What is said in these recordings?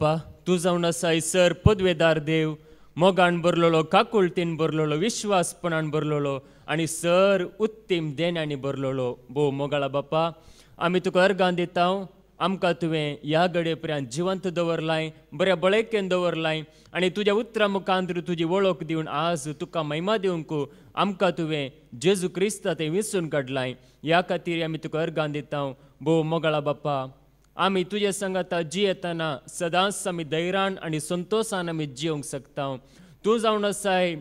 बाप्पा तू जाऊन असा सर पदवेदार देव मोगान बरलोलो काकुळतीन बरलोलो विश्वासपणान बरलोलो आणि सर उत्तीम देण्यांनी बरलोलो बो मोगाळा बाप्पा आम्ही तुका अर्गान दिता आमकां तुवें ह्या जिवंत दवरलाय बऱ्या बळेकेन दवरलाय आणि तुज्या उतरा मुखांतर तुजी वळख दिवन आज तुका महिमा दिवंक आमकां तुवें जेजू क्रिस्ता ते विसून काडलाय ह्या खातीर आमी तुका अर्गान दिता भोव मोगाळा बाप्पा आम्ही तुझ्या संगात जी येताना सदांच आम्ही आणि संतोषान आम्ही जिवंक शकता तूं जावन आसाय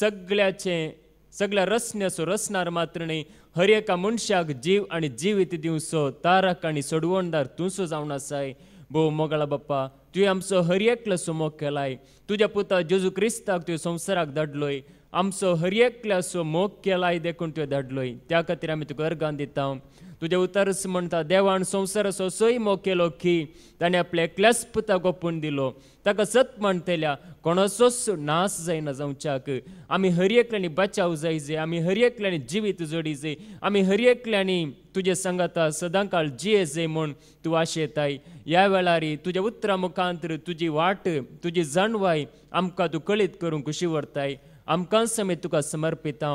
सगळ्याचें सगळ्या रचने रसणार रचणार मात्र न्ही हर एका मनशाक जीव आणि जिवीत दिवचो तारक आणि सोडवणदार तुसो जावन आसाय भोव मोगळा बाप्पा तुवें आमचो हर एकलो मोग केलाय तुज्या पुता जेजू क्रिस्ताक तुवें संवसाराक धाडलोय आमचो हर सो मोग केलाय देखून तुवें धाडलोय त्या खातीर आमी तुका अर्गान दिता तुझे उतरस म्हणटा देवान संसार असो सैम केलो की ताणें आपले क्लस्प ताको गोपून दिलो ताका सत मांडटल्या कोणाचोच नाश जायना जावच्याक आमी हर एकल्यानी बचाव जाय जे आमी हर एकल्यानी जिवीत जोडी जे आमी हर एकल्यानी तुजे सांगता सदां काळ जिये जे म्हूण तूं आशेताय ह्या वेळारी तुज्या उतरा मुखांतर तुजी वाट तुजी जाणवाय आमकां तूं कळीत करूंक कुशी व्हरताय आमकां तुका समर्पितां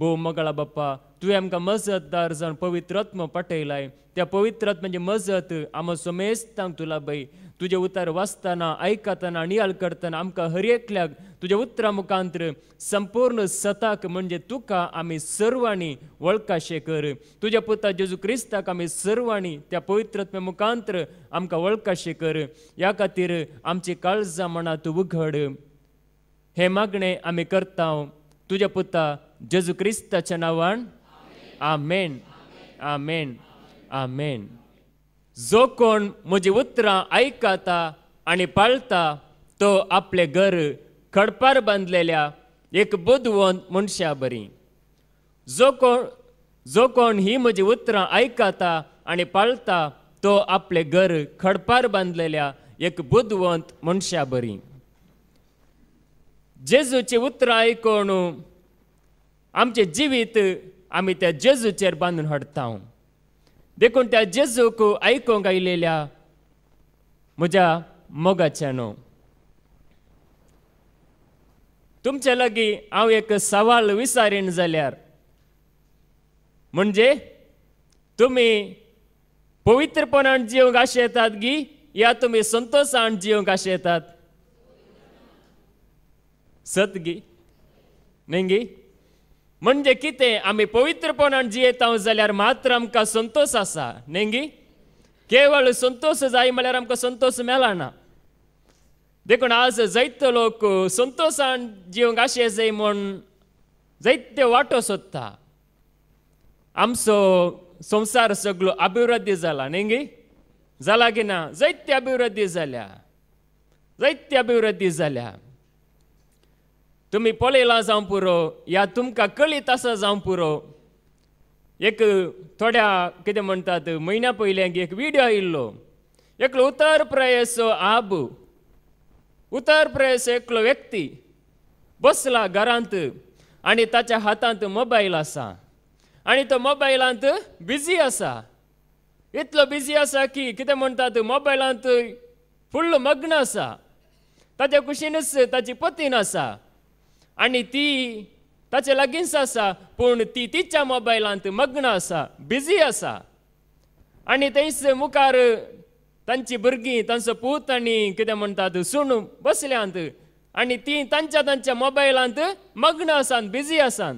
भो भोव मगळा बाप्पा तुवें आमकां मजतदार जावन पवित्रत्म पटयलाय त्या पवित्रत्म म्हणजे मजत आम समेस्तांक तुला बै तुजे उतार वाचतना आयकताना नियाल करतना आमकां हर एकल्याक तुज्या उतरा मुखांत्र संपूर्ण सताक म्हणजे तुका आमी सर्वांनी वळखाशे कर तुज्या पुता जेजू क्रिस्ताक आमी सर्वांनी त्या पवित्रत्मे मुखांत्र आमकां वळखाशे कर ह्या खातीर आमची काळजां मनांत उघड हे मागणें आम्ही करता तुझ्या पुता जेजू क्रिस्ताच्या नांवान आमेन आमेन मेन जो कोण म्हजी उतरां ऐकता आणि पाळता तो आपले घर खडपार बांधलेल्या एक बुधवंत मनशा बरी जो कोण जो कोण ही म्हजी उतरां ऐकता आणि पाळता तो आपले घर खडपार बांधलेल्या एक बुधवंत मनशा बरी जेजूचे उतर आयकून आमचे जिवीत आमी त्या जेजूचेर बांदून हाडटा देखून त्या जेजूक आयकूंक आयलेल्या म्हज्या न्हू तुमचे लागीं हांव एक सवाल विसारीन जाल्यार म्हणजे तुमी पवित्रपणान जिवंक आशेतात गी या तुमी संतोशान जिवंक आशेतात सदगी नेंगी म्हणजे कितें आमी पवित्रपणान जियेता जाल्यार मात्र आमकां संतोष आसा नेंगी केवळ संतोष जाय म्हळ्यार आमकां संतोष ना देखून आज जैत लोक संतोशान जिवंक आशे जाय म्हूण जैत्य वाटो सोदता आमचो संसार सगळो अभिवृद्धी जाला नेंगी जाला की ना जैत्य अभिवृद्धी जाल्या जैत्य अभिवृद्धी जाल्या तुम्ही पळयलां जावं पुरो या तुमकां कळीत आसा जावं पुरो एक थोड्या कितें म्हणटात म्हयन्या पयल्यांक एक व्हिडिओ आयिल्लो एकलो उतर प्रयस आब उतर प्रयस एकलो व्यक्ती बसला घरांत आनी ताच्या हातांत मोबायल आसा आनी तो मोबायलांत बिजी आसा इतलो बिजी आसा की कितें म्हणटात मोबायलांत फुल्ल मग्न आसा ताच्या कुशीनच ताची पतीन आसा आणि ती ताचे लागींच आसा पूण ती तिच्या मोबायलांत मग्न आसा बिझी आसा आणि तेच मुखार तांची भुरगीं तांचो पूत आनी कितें म्हणटात सुण बसल्यांत आनी ती तांच्या तांच्या मोबायलांत मग्न आसात बिजी आसात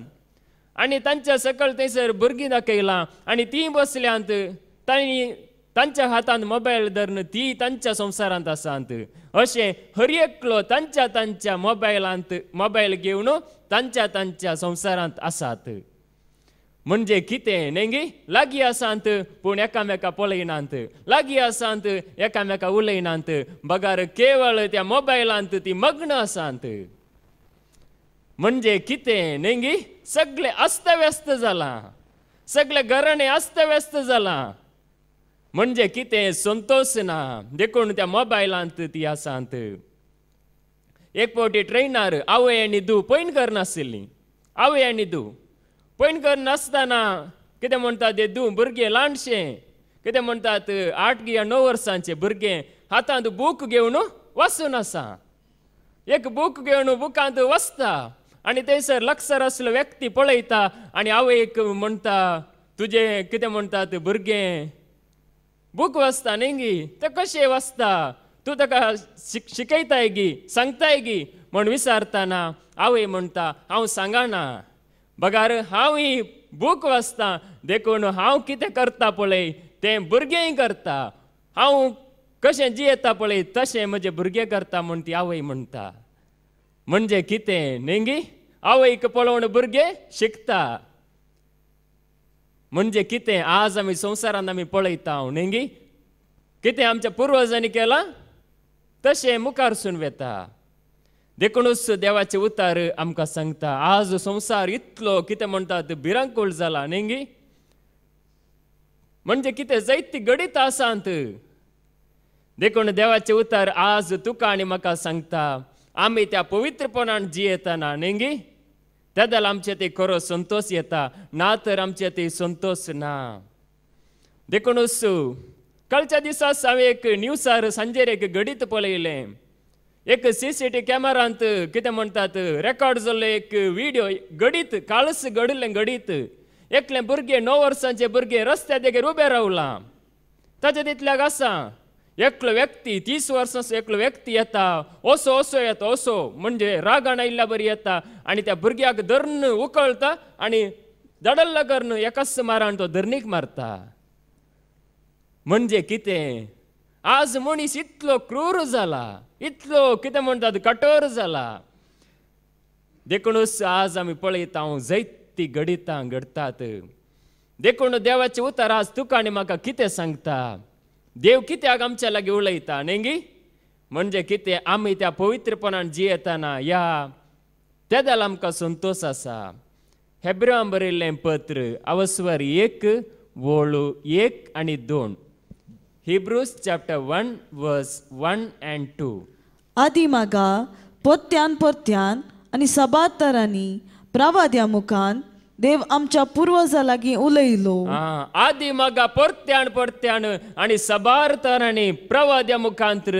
आनी तांच्या सकयल थंयसर भुरगीं दाखयलां आनी तीं बसल्यांत तांणी तांच्या हातात मोबाईल धरणं ती तांच्या संवसारांत आसात असे हर एकलो तांच्या तांच्या मोबायलांत मोबायल घेवन तांच्या तांच्या संवसारांत आसात म्हणजे कितें नेंगी लागीं आसात पूण एकामेका पळयनात लागीं आसात एकामेका उलयनात बगार केवळ त्या मोबायलांत ती मग्न आसात म्हणजे कितें नेंगी सगळे अस्तव्यस्त जालां सगळें घराणें अस्तव्यस्त जालां म्हणजे कितें संतोश ना देखून त्या मोबायलांत ती आसात एक फावटी ट्रेनार आवय आनी दू पैन करनासली आवय आनी दू पैन करनासतना कितें म्हणटा ते दू भुरगें ल्हानशें कितें म्हणटात आठ गे णव वर्सांचे भुरगें हातांत बूक घेवन वचून आसा एक बूक घेवन बुकांत वचता आनी थंयसर लक्षर असलो व्यक्ती पळयता आनी आवयक म्हणटा तुजें कितें म्हणटात भुरगें बूक वाचता नेंगी ते कशें वाचता तूं ताका शिक शिकयताय गी सांगताय गी म्हण विचारताना आवय म्हणटा हांव सांगाना बगार हांव ही बूक वाचता देखून हांव कितें करता पळय तें भुरगेंय करता हांव कशें जियेता पळय तशें म्हजे भुरगें करता म्हण ती आवय म्हणटा म्हणजे कितें नेंगी आवयक पळोवन भुरगें शिकता म्हणजे कितें आज आमी संवसारांत आमी पळयता न्ही कितें आमच्या पुर्वजांनी केलां तशें मुखारसून वेता देखूनच देवाचे उतार आमकां सांगता आज संवसार इतलो कितें म्हणटात भिरांकूळ जाला न्ही म्हणजे कितें जायती गडीत आसात देखून देवाचे उतार आज तुका आनी म्हाका सांगता आमी त्या पवित्रपणान जियेताना नेंगी दादाला आमच्या ते खरो संतोष येता ना तर आमच्या ते संतोष ना देखूनच कालच्या दिसा हांवें एक न्यूजार सांजेर एक घडीत पळयलें एक सी सी टी कॅमेरांत कितें म्हणटात रेकॉर्ड जाल्लो एक व्हिडियो घडीत काळस घडले घडीत एकले भुरगें णव वर्सांचे भुरगें रस्त्या देगेर उबें रावलां ताच्या तितल्याक आसा एकलो व्यक्ती तीस वर्सांचो एकलो व्यक्ती येता ओसो ओसो येता ओसो म्हणजे रागान आयिल्ल्या बरी येता आनी त्या भुरग्याक धरण उकळता आनी दडल्ल कर्ण एकाच मारान तो धरणीक मारता म्हणजे कितें आज मनीस इतलो क्रूर झाला इतलो कितें म्हणटात कठोर झाला देखूनच आज आमी पळयता हांव जैती घडितां घडतात देखून देवाचें उतार आज तुका आनी म्हाका कितें सांगता देव कित्याक आमच्या लागीं उलयता नेंगी म्हणजे कितें आमी त्या पवित्रपणान जियेताना या तेदाला आमकां संतोष आसा हेब्राम बरयल्लें पत्र अवस्वर एक वोळू एक आनी दोन Hebrews chapter one verse one and two आदी म्हाका पोत्यान पोत्यान आनी सबात तरांनी प्रवाद्या मुखान देव आमच्या पूर्वजा लागी उलयलो आदी मग परत्यान परत्यान आणि आणि प्रवाद्या मुखांतर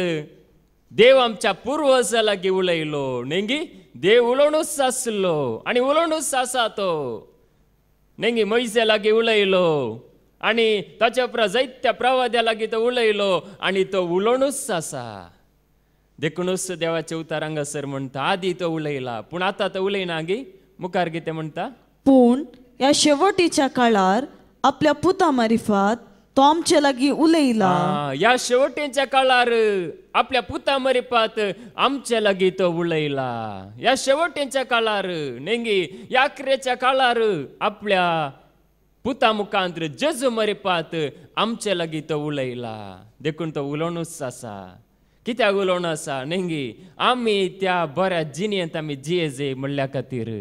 देव आमच्या पूर्वजा लागी उलयलो नेंगी देव उलणूच सासलो आणि उलोवणूच आसा तो नेंगी मैसे लागी उलयलो आणि त्याच्या उपरा जैत्या प्रवाद्या लागी तो उलयलो आणि तो उलोवणूच आसा देखूनच देवाच्या उतारांगासर म्हणता आदी तो उलयला पण आता तो उलयना गी मुखार कितें म्हणता पूण ह्या शेवटीच्या काळार आपल्या पुता मारिफात तो आमचे लागी उलयला या शेवटेच्या काळार आपल्या पुता मरिपात आमच्या लागी तो उलयला या शेवटीच्या काळार नेंगी या काळार आपल्या पुता मुखांत जज मरिपात आमच्या लागी तो उलयला देखून तो उलोवणूच आसा कित्याक उलोवण आसा नेंगी आमी त्या बऱ्या जिणेंत आमी जे म्हणल्या खातीर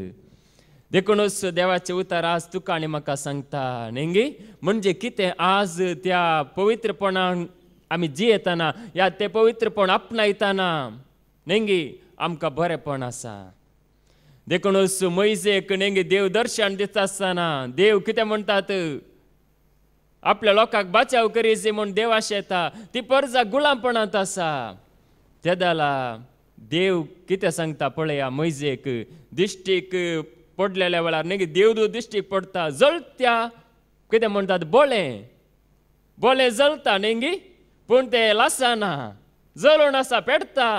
देखूनच देवाचे उतार आज तुका आणि म्हाका सांगता नेंगी म्हणजे कितें आज त्या पवित्रपणान आमी जियेताना या ते पवित्रपण आपणायताना नेंगी आमकां बरेपण आसा देखूनच मैजेक नेंगी देव दर्शन दिता देव कितें म्हणटात आपल्या लोकांक बाचाव करीचे म्हूण देवाश येता ती परजा गुलामपणांत आसा तेदाला देव कितें सांगता पळया मैजेक दिश्टीक पडलेल्या वेळार नेगी देवदूत दिश्टीक पडटा जळत्या कितें म्हणटात बोले बोले जळता नेंगी पूण तें लासाना जळून आसा पेटता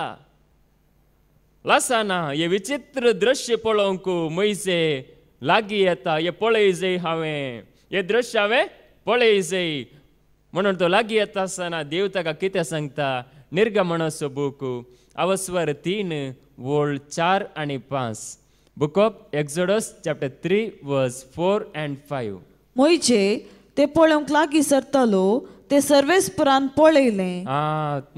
लासाना हे विचित्र दृश्य पळोवंक मैसे लागीं येता हे पळय जै हांवें हे दृश्य हांवें पळय जै म्हणून तो लागीं येता आसतना देव ताका कितें सांगता निर्गमणाचो बूक अवस्वर तीन वोळ चार आनी पांच book of Exodus chapter three verse four and five मोयचे ते पळोवंक लागी सरतलो ते सर्वेस पुराण पळयले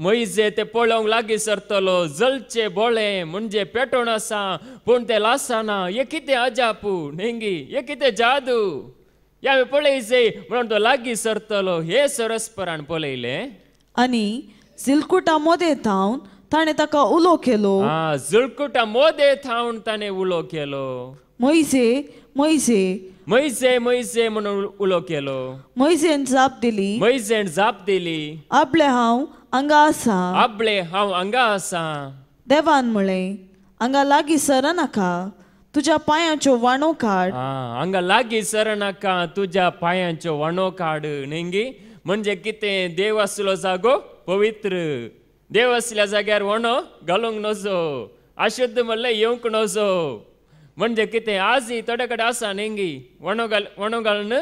मोईजे ते पळोवंक लागी सरतलो जलचे बोळे म्हणजे पेटोण आसा पूण ते लासाना हे कितें अजापू नेंगी हे कितें जादू या पळयचे म्हणून तो लागी सरतलो हे सरस पुरान पळयले आणि सिलकुटा मोदे थावन ताणे ताका उलो केलो झुळकुटा मोदे मोदे ताणे उलो केलो मैसे मैसे मैसे मैसे म्हणून उलो केलो मैसेन जाप दिली मैसेन जाप दिली आपले हांव हांगा आसा आपले हांव हंगा आसा देवान म्हळे हांगा लागी सरनाका तुझ्या पायांच्यो वाणो काड हांगा लागी सरनाका तुझ्या पायांच्यो वाणो काड नेंगी म्हणजे कितें देव आसलो जागो पवित्र देव असल्या जाग्यार वणो घालूंक नजो अशुद्ध म्हणलं येवंक नजो म्हणजे कितें आज थोडे कडेन आसा नेंगी वणो घाल वणो घालून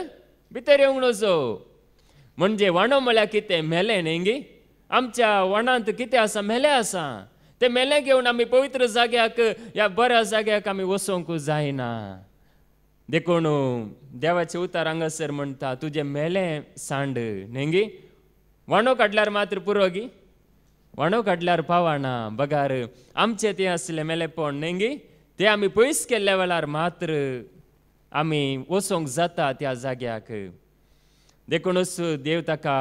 भितर येवंक नजो म्हणजे वणो म्हळ्यार कितें मेले नेंगी आमच्या वणांत कितें आसा मेले आसा ते मेले घेवन आमी पवित्र जाग्याक ह्या बऱ्या जाग्याक आमी वचोंक जायना देखून देवाचे उतार हांगासर म्हणटा तुजें मेले सांड नेंगी वणो काडल्यार मात्र पुरो गी वणो काडल्यार पावाना बगार आमचे ते असले पण नेंगी ते आम्ही पयस केल्ल्या वेळार मात्र आमी वसोंक जाता त्या जाग्याक देखूनच देव ताका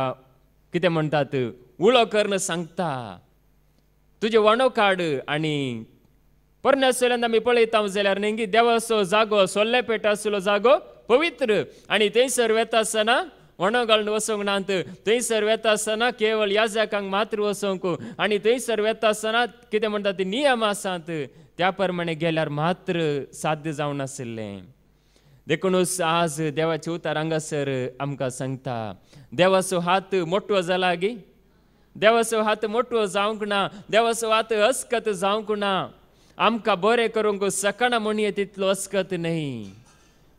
कितें म्हणटात उलो कर्ण सांगता तुजे वणो काड आनी परनेसल्यान आमी पळयता जाल्यार नेंगी देवाचो जागो सोल्ले पेटासलो जागो पवित्र आनी थंयसर वेता आसतना घालून वसोंक थंय थंयसर वेता आसतना केवळ याजकांक मात्र वसोंक आनी थंय सर्व आसतना कितें म्हणटा ते नियम आसात त्या प्रमाणे गेल्यार मात्र साध्य जावन नाशिल्लें देखूनच आज देवाचे उतार हांगासर आमकां सांगता देवाचो हात मोठो जाला गी देवाचो हात मोठो जावंक ना देवाचो हात अस्कत जावंक ना आमकां बरें करूंक सकाणा म्हणये तितलो अस्कत न्हय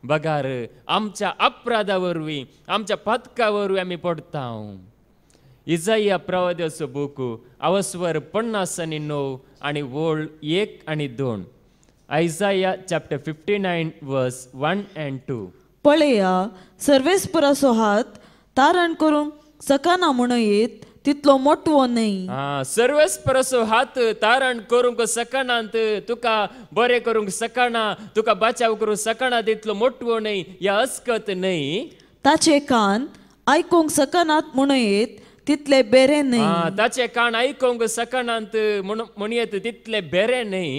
बघार आमच्या अपराधावरवी आमच्या पथकावरवी आम्ही पडताव इजाया प्रवाद्याचं बुकू अवस्वर पन्नास आनी णव आनी वोळ एक आनी दोन आयजाया चॅप्टर फिफ्टी नायन वर्स वन अँड टू पळया सर्वेस्पुरा सोहात तारण करून सकाना म्हणून येत तितलो मोटवो नाही सर्वेस हात तारण करूंक सकना तुका बरे करूंक सकना तुका बचाव करूंक सकना तितलो मोटवो नाही या अस्कत नाही ताचे कान आयकूंक सकनात म्हणत तितले बेरे नाही ताचे कान आयकूंक सकनात म्हणत तितले बेरे नाही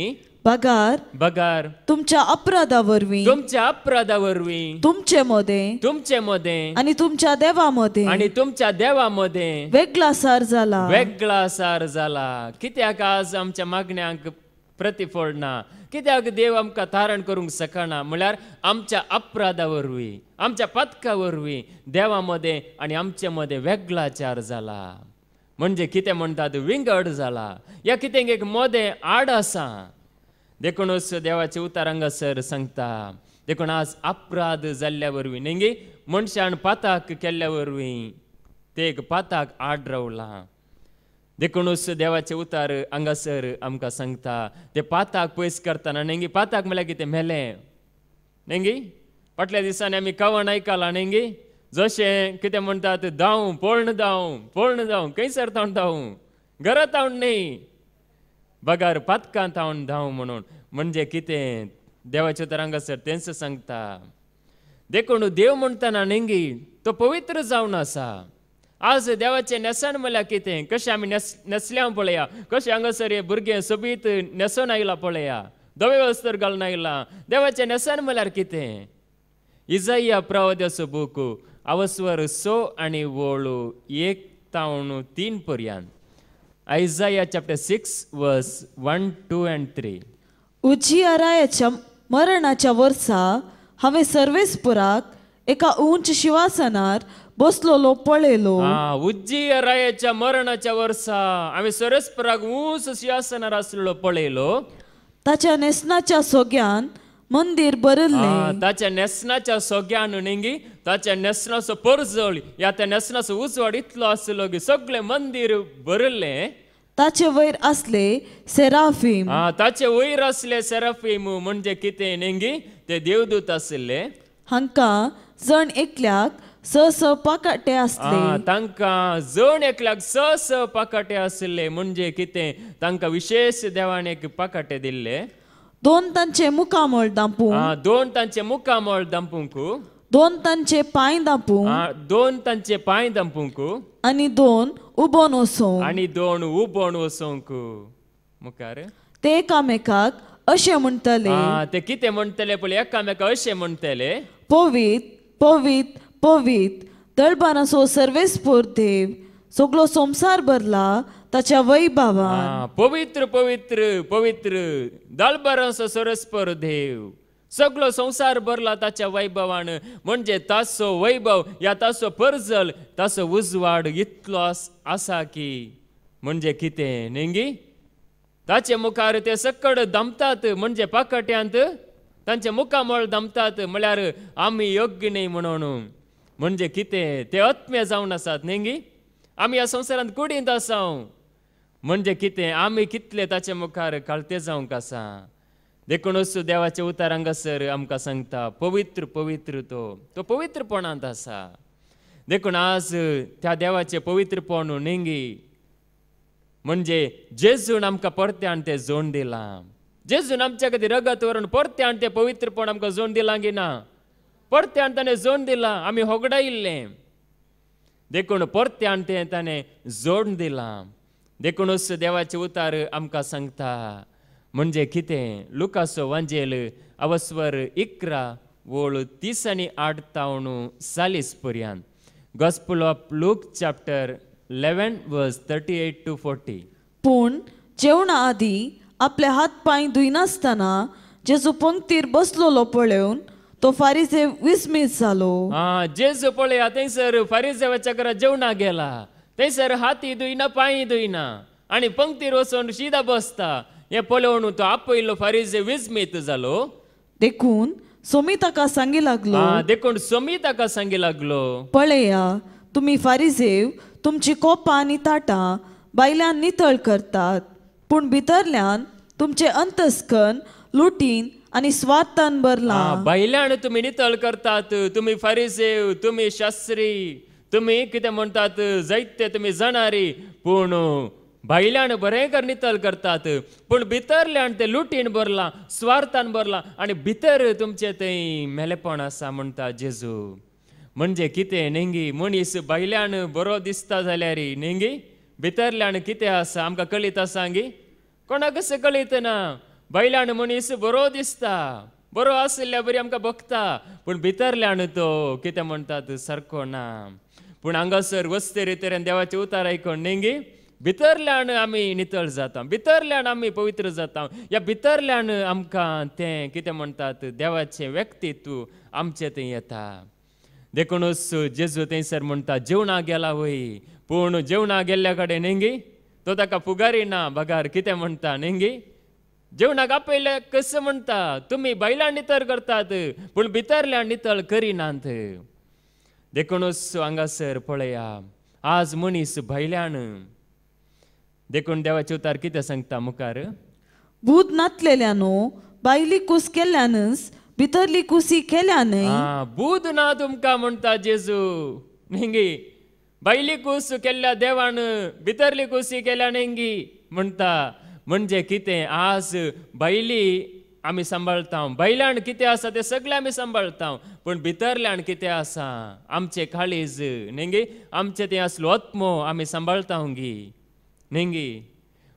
बगार बगार तुमच्या अपराधावरवी तुमच्या अपराधावरवी तुमचे मध्ये तुमचे मध्ये आणि तुमच्या देवामध्ये आणि तुमच्या देवामध्ये वेगळा सार झाला वेगळा सार झाला कित्याक आज आमच्या मागण्यांक प्रतिफळ ना कित्याक देव आमकां तारण करूंक शकना म्हळ्यार आमच्या अपराधावरवी आमच्या पथका वरवीं देवा मदें आनी आमचे मदें वेगळाचार झाला म्हणजे कितें म्हणतात विंगड झाला या कितें एक मदें आड आसा देखूनच देवाचे सर सांगता देखून आज अपराध जाल्ल्या वरवीं नेंगे मनशान पाताक केल्ल्या वरवीं ते पाताक आड रावला देखूनच देवाचे उतार हांगासर आमकां सांगता ते पाताक पयस करताना नेंगे पाताक म्हळ्यार कितें मेलें नेंगी फाटल्या दिसांनी आमी कवन आयकलां नेंगी जशें कितें म्हणटात धांव पळण धांव पळण धांव खंयसर तावण धांव घरा तावण न्ही बगार पातकां तावून धांव म्हणून म्हणजे कितें देवाच्या तर आसत तेंच सांगता देखून देव म्हणताना नेंगी तो पवित्र जावन आसा आज देवाचे नेसण म्हळ्यार कितें कशें आमी नेस नेसल्या पळया कशें हांगासर हे भुरगें सोबीत नेसून आयला पळया दोवे वस्तर घालून आयला देवाचें नेसण म्हळ्यार कितें इजाया प्रवाद्याचो बुक आवस्वर सो आनी वळू एक तावणू तीन पर्यंत Isaiah chapter 6 verse 1, 2 and 3. उजियारायाच्या मरणाच्या वर्सा हांवें सर्वेस एका उंच शिवासनार बसलोलो पळयलो आ मरणाच्या वर्सा आम्ही सरस्पराग उंच सिंहासनार आसलेलो पळयलो ताच्या सोग्यान मंदिर आ, ताच्या नेसनाच्या सोग्यान न्हिंगी ताच्या या त्या नेसनाचो उजवाड इतलो आसलो की मंदिर भरलें ताचे वैर असले सेराफिम हा ताचे वयर असले सेराफिम म्हणजे किती नेंगी ते देवदूत असले हंका जण एकल्याक स स पाकाटे हा तांकां जण एकल्याक स स पाकाटे असले म्हणजे कितें तांकां विशेष देवाने एक पाकाटे दिले दोन तांचे मुखामळ हा दोन तांचे मुखामळ दांपूंक दोन तांचे पाय दापू दोन तांचे पाय दापूंक आणि दोन उबोन वसोंक आणि दोन उबोन वसोंक मुखार ते एकामेकाक अशें म्हणटले ते कितें म्हणटले पळय एकामेकाक अशें म्हणटले पवित पवित पवित दळपानाचो सर्वेस्पोर देव सगळो संसार भरला ताच्या वैभवान पवित्र पवित्र पवित्र दळबारांचो सरस्पर देव सगळं संसार भरला त्याच्या वैभवान म्हणजे तासो वैभव या तासो पर्जल ताचो उजवाड इतलो असा की म्हणजे कितें नेंगी ताचे मुखार ते सकड दमतात म्हणजे पाकट्यांत तांचे मुखामळ दमतात म्हळ्यार आम्ही योग्य नाही म्हणून म्हणजे कितें ते आत्म्या जावन आसात नेंगी आम्ही या संवसारांत कुडींत आसा म्हणजे कितें आम्ही कितले ताचे मुखार काळते जावंक आसा देखणस देवाच्या उतारांगासर आमकां सांगता पवित्र पवित्र तो तो पवित्रपणांत आसा देखून आज त्या देवाचे पवित्रपण नेंगी म्हणजे जेजून आमकां परत्यान तें जोण दिलां जेजून आमच्या खातीर रगत व्हरून परत्यान ते पवित्रपण आमकां जोण दिलां की ना परत्यान ताणें जोण दिलां आमी होगडायिल्लें देखून परत्यान ते ताणें जोड दिलां देखूनच देवाचे उतार आमकां सांगता म्हणजे कितें लुकासो वांजेल अवस्वर इकरा वोळ तीस आनी आठ तावणू चालीस पर्यंत gospel of Luke chapter eleven verse thirty eight to forty पूण जेवणा आदी आपले हात पांय धुयनासतना जेजू पंक्तीर बसलोलो पळेवन तो फारिसे विस्मित झालो हा जेजू पळया थंयसर फारीजेवाच्या घरा जेवणा गेला थंयसर हाती धुयना पांय धुयना आणि पंक्तीर वचून शिदा बसता एपोलोन तो आपयलो वीज विस्मीत जालो देखून सोमी का सांगी लागलो देखून सोमी ताका सांगी लागलो पळया तुम्ही फारिजेव तुमची कोपां आणि ताटा बायल्यान नितळ करतात पण भितरल्यान तुमचे अंतस्कन लुटीन आणि स्वार्थान भरला बायल्यान तुम्ही नितळ करतात तुम्ही झेव तुम्ही शास्त्री तुम्ही किती म्हणतात जैत्य तुम्ही जाणारी पूण भायल्यान बरें नितल करतात पूण भितरल्यान ते लुटीन भरलां स्वार्थान भरलां आनी भितर तुमचें थंय मेलेपण आसा म्हणटा जेजू म्हणजे कितें नेंगी मनीस भायल्यान बरो दिसता जाल्यार नेंगी भितरल्यान कितें आसा आमकां कळीत आसा गी कोणा कळीत ना भायल्यान मनीस बरो दिसता बरो आसल्या बरी आमकां बघता पूण भितरल्यान तो कितें म्हणटात सारको ना पूण हांगासर वस्ते रे तरेन देवाचे उतार आयकून नेंगी भितरल्यान आमी नितळ जाता भितरल्यान आमी पवित्र जाता ह्या भितरल्यान आमकां तें कितें म्हणटात देवाचें व्यक्तित्व आमचें थंय येता देखूनच जेजू थंयसर म्हणटा जेवणा गेला वय पूण जेवणा गेल्ल्या कडेन नेंगी तो ताका फुगारी ना बगार कितें म्हणटा नेंगी जेवणाक आपयल्या कसं म्हणटा तुम्ही बैलां नितळ करतात पूण भितरल्यान नितळ करिनात देखूनच हांगासर पळया आज मनीस भायल्यान देखून देवाचे उतार कितें सांगता मुखार भूत नातलेल्या न्हू बायली कुस केल्यानच भितरली कुसी केल्या न्हय ना तुमकां म्हणटा जेजू नेंगी बायली कूस केल्या देवान भितरली कुसी केल्या नेंगी म्हणटा म्हणजे कितें आज बायली आमी सांबाळता बैलान कितें आसा तें सगळें आमी सांबाळता पूण भितरल्यान कितें आसा आमचें काळीज नेंगी आमचें तें असलो आत्मो आमी सांबाळता गी नेंगी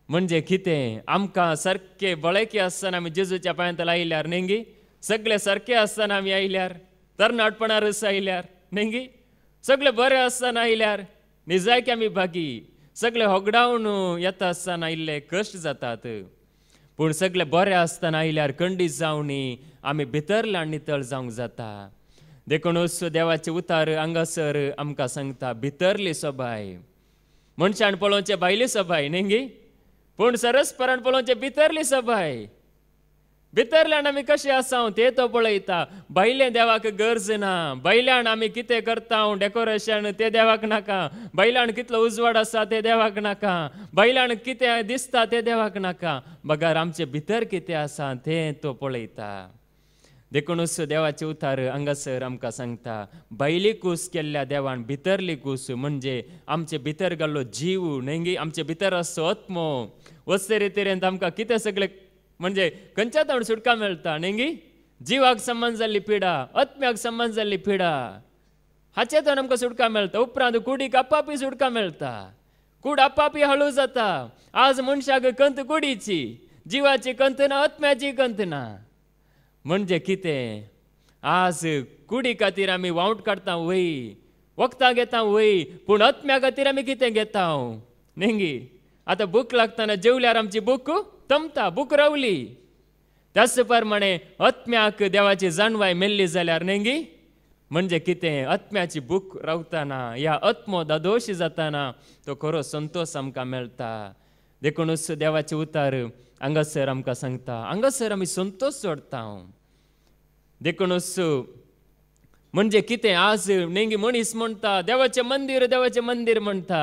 म्हणजे कितें आमकां सारके बळेकी आसतना आमी जेजूच्या पांयांत लायल्यार नेंगी सगळे सारके आसतना आमी आयल्यार तरणाटपणारच आयल्यार नेंगी सगळे बरे आसतना आयल्यार निजायकी आमी भागी सगळे होगडावन येता आसतना इल्ले कश्ट जातात पूण सगळे बरे आसतना आयल्यार कंडीस आम्ही आमी भितर नितळ जावंक जाता देखून देवाचे उतार हांगासर आमकां सांगता भितरली सोबाय मनशाण पळोवचे भायली सभाय न्ही पूण सरस पळोवचे भितरली सभाय भितरल्यान आमी कशें आसा ते तो पळयता भायले देवाक गरज ना बैल्यान आमी कितें करता डेकोरेशन ते देवाक नाका बैलान कितलो उजवाड आसा ते देवाक नाका बैलान कितें दिसता ते देवाक नाका बगार आमचे भितर कितें आसा तें तो पळयता देखूनच देवाचे उतार हंगासर आमकां सांगता भायली कूस केल्ल्या देवान भितरली कूस म्हणजे आमचे भितर गेल्लो जीव नेंगी आमचे भितर असो आत्मो वस्तरे तरेन आमकां कितें सगळें म्हणजे खंयच्या तोंड सुटका मेळटा नेंगी जिवाक समान जाल्ली पिडा आत्म्याक समान जाल्ली पिडा हाचे तोंड आमकां सुटका मेळटा उपरांत कुडीक आपापी सुटका मेळटा कूड आपापी हळू जाता आज मनशाक कंत कुडीची जिवाची कंत ना आत्म्याची कंत ना म्हणजे कितें आज कुडी खातीर आमी वावट काडटा वय वखदां घेता वय पूण आत्म्या खातीर आमी कितें घेता नेंगी आतां बूक लागताना जेवल्यार आमची भूक तमता बूक रावली त्याच प्रमाणे आत्म्याक देवाची जाणवाय मेल्ली जाल्यार नेंगी म्हणजे कितें आत्म्याची भूक रावताना ह्या आत्मो दादोशी जाताना तो खरो संतोश आमकां मेळटा देखूनच देवाचे उतार అంగత్ సార్ అమ్మకా సంగతా అంగత్ సార్ आमी संतोश सोडता हांव देखूनच म्हणजे कितें आज नेंगी मनीस म्हणटा देवाचें मंदीर देवाचें मंदीर म्हणटा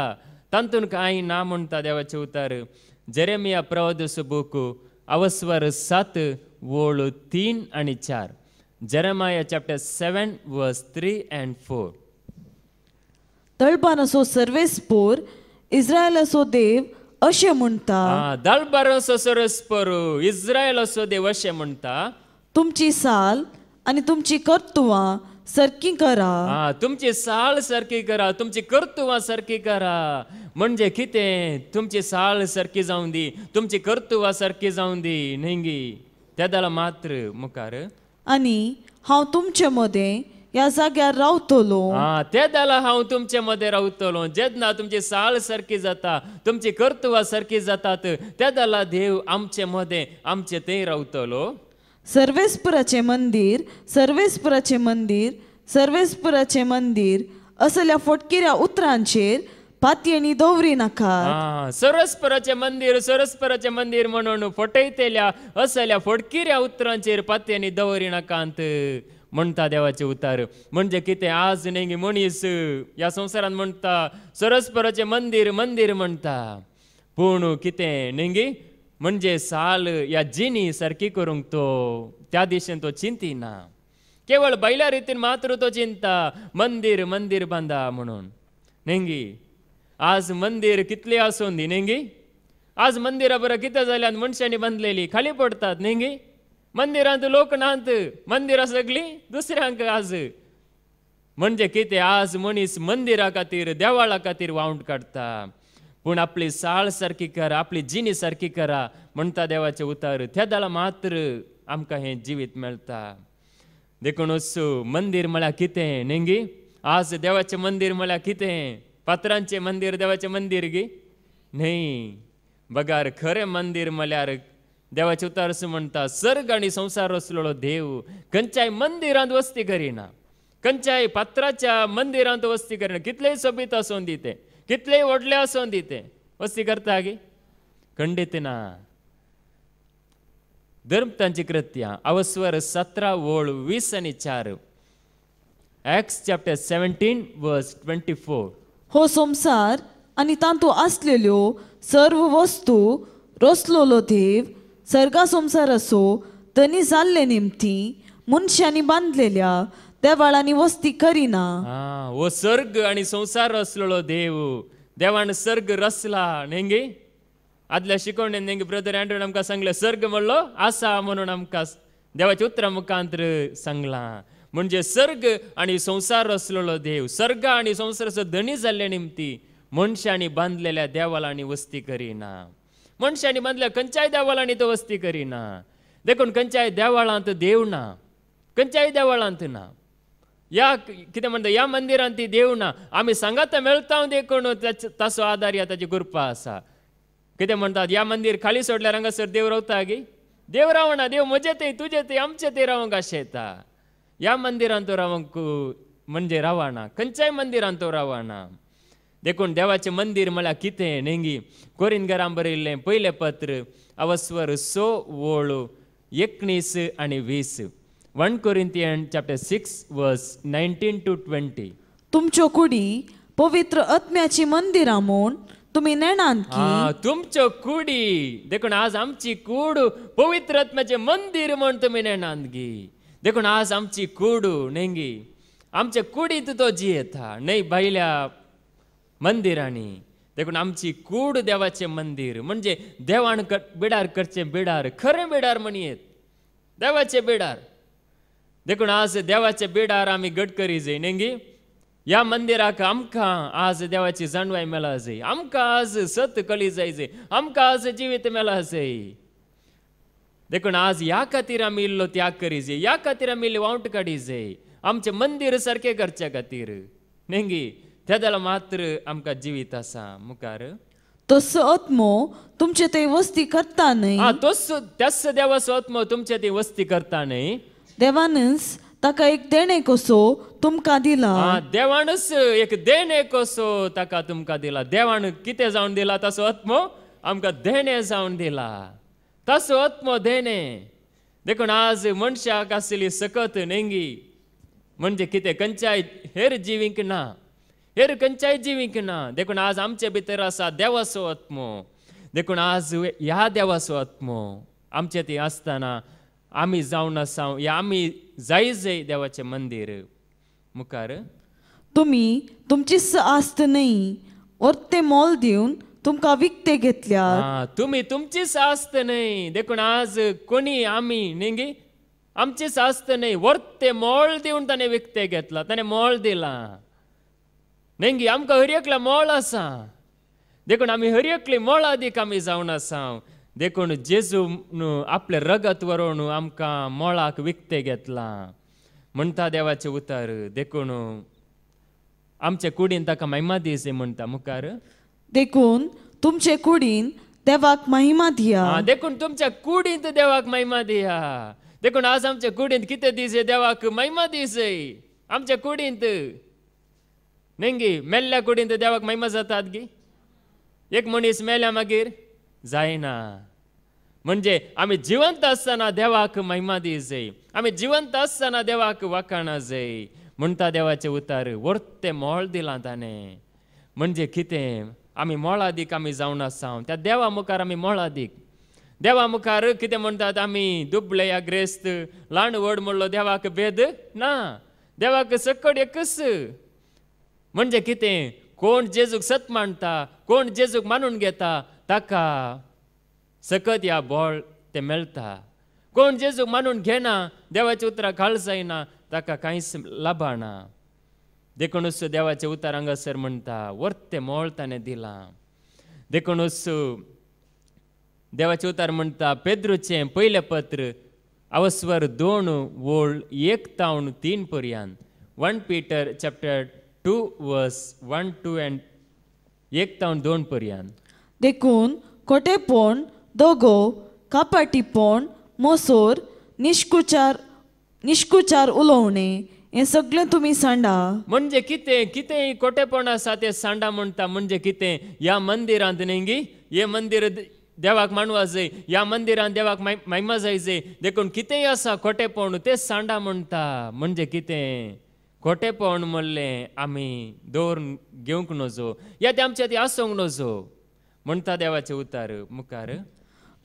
तातूंत कांय ना म्हणटा देवाचे उतार जेरेमिया प्रवादसो बूक अवस्वर सात ओळ तीन आनी चार जेरेमाया चॅप्टर सेवन वर्स थ्री अँड फोर तळपान असो सर्वेस पोर इस्रायल असो देव अशें म्हणटा दालबारासो सरस परू इस्रायल असो देव म्हणटा तुमची साल आणि तुमची कर्तुवां सरकी करा तुमची साल सारकी करा तुमची कर्तुवां सरकी करा म्हणजे कितें तुमची साल सारकी जाऊन दी तुमची कर्तुवा सारकी जाऊन दी नेंगी त्या मात्र मुखार आणि हा तुमच्या मध्ये या जाग्यार रावतलो ते तेदाला हांव तुमचे मदें रावतलो जेदना तुमची साळ सारकी जाता तुमची कर्तुवा सारकी जातात दला देव आमचे मध्ये आमचे थंय रावतलो सर्वेस्पुराचे मंदिर सर्वेस्पुराचे मंदिर सर्वेस्पुराचे मंदिर असल्या फोटकिऱ्या उतरांचेर पातयेनी दवरी नाका सरस्पराचे मंदिर सरस्पराचे मंदिर म्हणून फटयतेल्या असल्या फोटकिऱ्या उतरांचेर पातयेनी दवरी नाकांत म्हणता देवाचे उतार म्हणजे कितें आज नेंगी मनीस या संसारात म्हणता सरस्पराचें मंदिर मंदिर म्हणता पूण कितें नेंगी म्हणजे साल या जिनी सारखी करूंक तो त्या दिशेन तो चिंती ना केवळ बैला रितीन मात्र तो चिंता मंदिर मंदिर बांधा म्हणून नेंगी आज मंदिर कितले असून दी नेंगी आज मंदिरा बरं कितें जाल्यान मनशांनी बांदलेली खाली पडतात नेंगी मंदिरांत लोकनांत मंदिरा सगळी दुसऱ्यांक आज म्हणजे कितें आज मनीस मंदिरा खातीर देवाळा खातीर वावंड काढता पूण आपली साळ सारखी करा आपली जिणी सारखी करा म्हणता देवाचे उतार त्या मात्र आमकां हे जिवीत मेळटा असू मंदीर म्हळ्यार कितें न्ही गी आज देवाचें मंदीर म्हळ्यार कितें पात्रांचें मंदीर देवाचें मंदीर गी न्हय बगार खरें मंदीर म्हळ्यार देवाचे उतार असं म्हणतात सर्ग आणि संसार असलेलो देव खंच्याय मंदिरांत वस्ती करिना खंच्याय पात्राच्या मंदिरांत वस्ती करिना कितलेय सोबीत असून दिते कितलेय व्हडले असून दिते वस्ती करता गे खंडित ना धर्म तांची कृत्या अवस्वर सतरा ओळ वीस आणि चार Acts chapter seventeen verse twenty four हो संसार आणि तांतू असलेल्यो सर्व वस्तू रसलोलो देव सर्गा संसार असो तनी जाल्ले निमती मनशांनी बांधलेल्या त्या वस्ती करीना व वो सर्ग आणि संसार असलेलो देव देवान सर्ग रसला नेंगे आदल्या शिकवणेन नेंगे ब्रदर अँड्रोन आमकां सांगले सर्ग म्हणलो आसा म्हणून आमकां देवाच्या उत्तरा मुखांतर सांगला म्हणजे सर्ग आणि संसार असलेलो देव सर्ग आणि संसाराचं धनी जाल्ले निमती मनशांनी बांधलेल्या देवाला आणि वस्ती करीना ಮನುಷ್ಯನಿ खंयच्याय ಕಂಚಾಯ वस्ती वस्ती ना देखून कंचाय देव ना कंचाय देवाळांत ना या कितें म्हणटा या मंदिरांत ती देव ना आमी सांगात मेळटा देखून ताचो आधार या ताची गुरपा आसा कितें म्हणटात या मंदीर खाली सोडल्यार हांगासर देव रावता गे देव रावना देव म्हजे ते तुजे ते आमचे ते रावंक शेता या मंदिरांत तो रावंक म्हणजे रावना खंयच्याय मंदिरांत तो रावना देखून देवाचे मंदिर मला किते नेंगी कोरीन घरां बरयिल्लें पयलें पत्र अवस्वर सो वोळू एकणीस आणि वीस one Corinthian chapter six verse nineteen to twenty तुमच्यो कुडी पवित्र आत्म्याची मंदिरां म्हूण तुम्ही नेणान तुमच्यो कुडी देखून आज आमची कूड पवित्र आत्म्याचे मंदिर म्हूण तुम्ही नेणान गी देखून आज आमची कूड नेंगी आमच्या कुडीत तो जी येता नाही बायल्या मंदिरांनी देखून आमची कूड देवाचे मंदिर म्हणजे देवाण कर, बिडार करचे बिडार खरे बिडार म्हणयेत देवाचे बिडार देखून आज देवाचे बिडार आम्ही गडकरी जाई नेंगी या मंदिराक आमकां आज देवाची जाणवाय मेला जाय आमकां आज सत कली जाय जाय आमकां आज जिवीत मेला जाय देखून आज ह्या खातीर आम्ही इल्लो त्याग करी जाय ह्या खातीर आमी इल्ली वावट काडी जाय आमचे मंदिर सारखे करच्या खातीर नेंगी त्याला मात्र आमकां जिवीत असा मुखार तस आत्मो तुमचे ते वस्ती करता न्हय हा तोच त्याच देवाचो आत्मो तुमचे ती वस्ती करता न्हय देवानच ताका एक देणे कसो तुमकां दिला हा देवानच एक देणे कसो ताका तुमकां दिला देवान कितें जाऊन दिला तस आत्मो आमकां देणे जावन दिला तस आत्मो देणे देखून आज मनशाक असलेली सकत नेंगी म्हणजे कितें कंचाय हेर जिवींक ना हेर जिवीक ना देखून आज आमचे भितर आसा देवाचो आत्मो देखून आज ह्या देवाचो आत्मो आमचे ती आसतना आमी जावन आसा या आमी जाय जाय देवाचें मंदीर मुखार तुमी तुमची सास्त न्हय ते मोल दिवन तुमकां विकते घेतल्या तुमी तुमची सास्त न्हय देखून आज कोणी आमी न्ही आमची सास्त न्हय ते मोल दिवन ताणें विकते घेतला ताणें मोल दिला ನಂಗೆ ಆಮ್ಕ ಹರಿಯಕ್ಲ मोळ आसा देखून आम्ही हरी एकली मोळा दीक आमी जावन आसा देखून जेजू न्हू आपले रगत वरोन आमकां मोळाक विकते घेतला म्हणटा देवाचे उतार देखून आमचे कुडीन ताका महिमा दिसे म्हणटा मुखार देखून तुमचे कुडीन देवाक महिमा दिया देखून तुमच्या कुडींत देवाक महिमा दिया देखून आज आमच्या कुडींत कितें दिसे देवाक महिमा दिसय आमच्या कुडींत नेंगी मेल्ल्या कुडीन देवाक महिमा जातात गी एक मनीस मेल्या मागीर जायना म्हणजे आम्ही जिवंत असताना देवाक महिमा दी जय आम्ही जिवंत असताना देवाक वाकाणा जय म्हणटा देवाचे उतार वर्ते मोळ दिला ताणे म्हणजे कितें आम्ही मोळादीक आम्ही जावन आसा त्या देवा मुखार आम्ही मोळादीक देवा मुखार कितें म्हणटात आमी दुबले या ग्रेस्त ल्हाण व्हड म्हणलो देवाक भेद ना देवाक सकड एकच म्हणजे कितें कोण जेजूक सत मांडता कोण जेजूक मानून घेता ताका सकत या बोळ ते मेळटा कोण जेजूक मानून घेना देवाच्या उतरां घाल जायना ताका कांयच लाभाना देखूनच देवाचे उतार हांगासर म्हणटा वर्त ते मोळ ताणें दिलां देखूनच देवाचें उतार म्हणटा पेद्रूचे पयलें पत्र अवस्वर दोन वोळ एक तावन तीन पर्यंत one Peter chapter two verse one two and एक तावन दोन पर्यंत देखून कोटेपण दोगो कापाटीपण मोसोर निश्कुचार निश्कुचार उलोवणे हे सगळे तुम्ही सांडा म्हणजे कितें कितें कोटेपण आसा तें सांडा म्हणटा म्हणजे कितें ह्या मंदिरांत न्ही हे मंदिर देवाक मांडवा जाय ह्या मंदिरान देवाक महिमा जाय जाय देखून कितेंय आसा खोटेपण तें सांडा म्हणटा म्हणजे कितें खोटेपण पण म्हणले आम्ही दोर घेवंक नजो ते आमच्या ती आसूंक नजो म्हणटा देवाचे उतार मुखार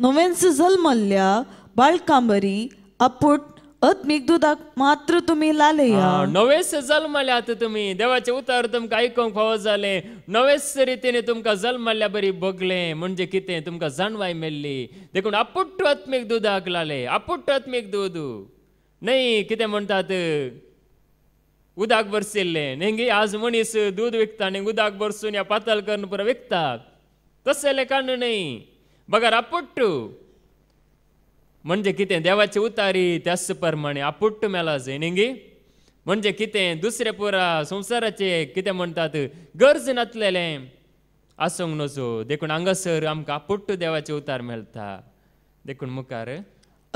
नोव्यान सिझल मल्ल्या बाळकांबरी आपूट आत्मीक दुदाक मात्र तुम्ही लाले नवेस जल्मले तुम्ही देवाचे उतार तुमकां आयकूंक फावो जाले नवेस रितीने तुमकां जल्मल्या बरी बगले म्हणजे कितें तुमकां जाणवाय मेल्ली देखून आपुट्ट आत्मीक दुदाक लाले आपुट्ट आत्मीक दूद नाही कितें म्हणटात उदक बरसिल्लें नेंगी आज मनीस दूद विकता नेंग उदक बरसून या पातल करून विकतात तसले कांडू न्हय बघार आपुट्टू म्हणजे कितें देवाची उतारी त्याच प्रमाणे आपुट्टू मेला जे नेंगी म्हणजे कितें दुसरे पुरा संवसाराचे कितें म्हणतात गरज नातलेलें आसूंक नजो देखून हांगासर आमकां आपुट्टू देवाचे उतार मेळटा देखून मुखार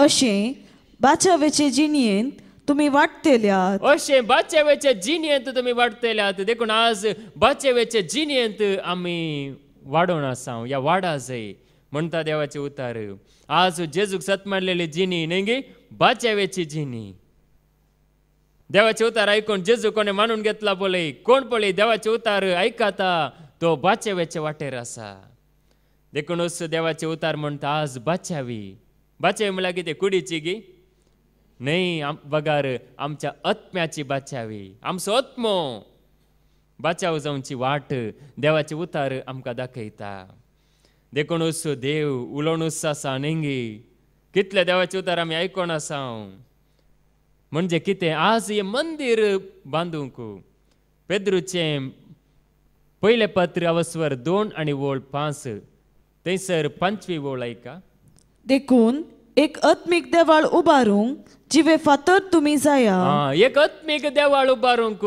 अशें वेचे जिणयेंत तुम्ही ವಾಟ್ತೇಲ್ಯಾತ್ अशे ಬಾಚೆ जिनियंत तुम्ही ಅಂತ देखून आज ದೇಖುಣ जिनियंत आम्ही ವೆಚ್ಚ असा आम्ही या वाडा जाई म्हणता देवाचे उतार आज जेजूक सत मारलेले जिनी नेंगी बाच्यावेची जिनी देवाचे उतार ऐकून जेजू कोणी मानून घेतला बोले कोण बोले देवाचे उतार ऐकाता तो बाच्यावेचे वाटेर असा देखूनच देवाचे उतार म्हणता आज बाच्यावी बाच्यावी म्हणला किती कुडीची गी नाही आम बगार आमच्या आत्म्याची बाचावी आमचो आत्मो बाचाव जाऊनची वाट देवाचे उतार आमका दाखयता देखूनच देव उलोवणूच आसा नेंगी कितले देवाचे उतार आमी आयकोण आसा म्हणजे कितें आज हे मंदीर बांदूंक पेद्रूचे पहिले पत्र अवस्वर दोन आनी ओळ पांच थंयसर पंचवी ओळ ऐका देखून एक आत्मिक देवाळ उबारूंक जिवे फातर तुम्ही जाया एक आत्मिक देवाळ उबारूंक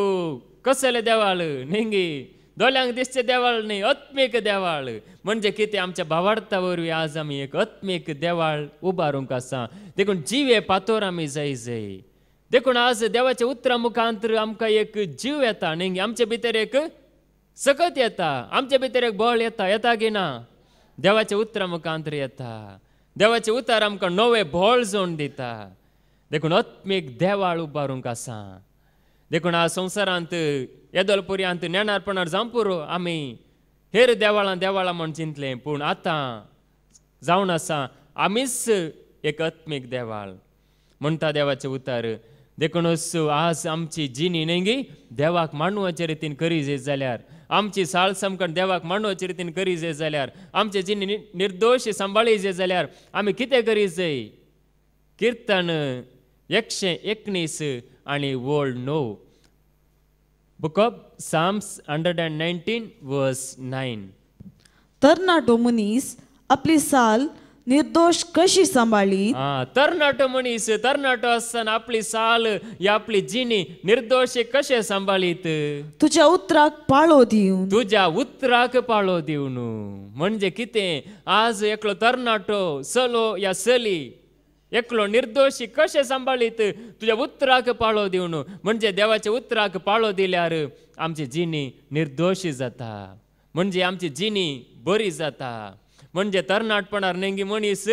कसले देवाळ नेंगी दोल्यांक दिसचे देवाळ न्ही आत्मिक देवाळ म्हणजे कितें आमच्या भावार्था वरवीं आज आमी एक आत्मिक देवाळ उबारूंक आसा देखून जिवे पातोर आमी जाय जाय देखून आज देवाच्या उतरा मुखांतर आमकां एक जीव येता नेंगी आमचे भितर एक सकत येता आमचे भितर एक बळ येता येता की ना देवाच्या उतरा मुखांतर येता देवाचे उतार आमकां नवे भोळ जोण दिता देखून आत्मीक देवाळ उबारूंक आसा देखून आज संवसारांत येदोलपुऱ्यांत नेणारपणार पुरो आमी हेर देवाळां देवाळां म्हण चिंतलें पूण आतां जावन आसा आमीच एक आत्मीक देवाळ म्हणटा देवाचे उतार देखून आज आमची जिणी नेंगी देवाक मांडूचे रितीन करी जाल्यार आमची साळ समकण देवाक मांडो रितीन करी जे जाल्यार आमचे जिणे निर्दोश सांबाळी जे जाल्यार आमी कितें करी जाय किर्तन एकशे एकनीस आणि वर्ल्ड णव book of Psalms hundred and nineteen verse nine तरणाटो मनीस आपली साल निर्दोष कशी सांभाळली तरणाटो मनीस तरणाट असताना आपली साल या आपली जिनी निर्दोष कसे सांभाळीत तुझ्या उत्तराक पाळो दिवन तुझ्या उत्तराक पाळो देऊन म्हणजे किती आज एकलो तरणाटो सलो या सली एकलो निर्दोषी कसे सांभाळीत तुझ्या उत्तराक पाळो देऊन म्हणजे देवाच्या उत्तराक पाळो दिल्यार आमची जिनी निर्दोषी जाता म्हणजे आमची जिनी बरी जाता म्हणजे तरणाटपण अर्नेंगी मनीस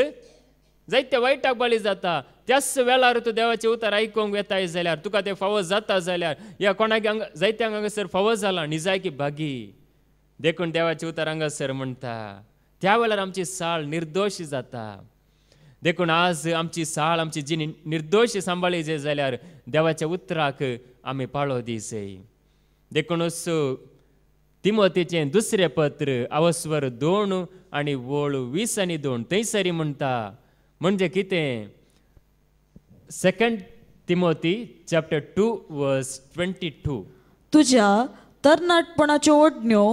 जायते वाईटाक बाळी जाता त्याच वेळार तू देवाचे उतार ऐकूंक येताय जाल्यार तुका ते फावो जाता जाल्यार या कोणाक हांगा हांगासर फावो जाला निजायकी भागी देखून देवाचे उतार हांगासर म्हणटा त्या वेळार आमची साळ निर्दोशी जाता देखून आज आमची साळ आमची जी निर्दोशी सांबाळी जाल्यार देवाच्या उतराक आमी पाळो दिसय असो तिमोतेचें दुसरें पत्र अवस्वर दोन आनी वळ वीस आनी दोन थंयसरी म्हणटा म्हणजे कितें second Timothy chapter two verse twenty two तुज्या तरणाटपणाच्यो ओडण्यो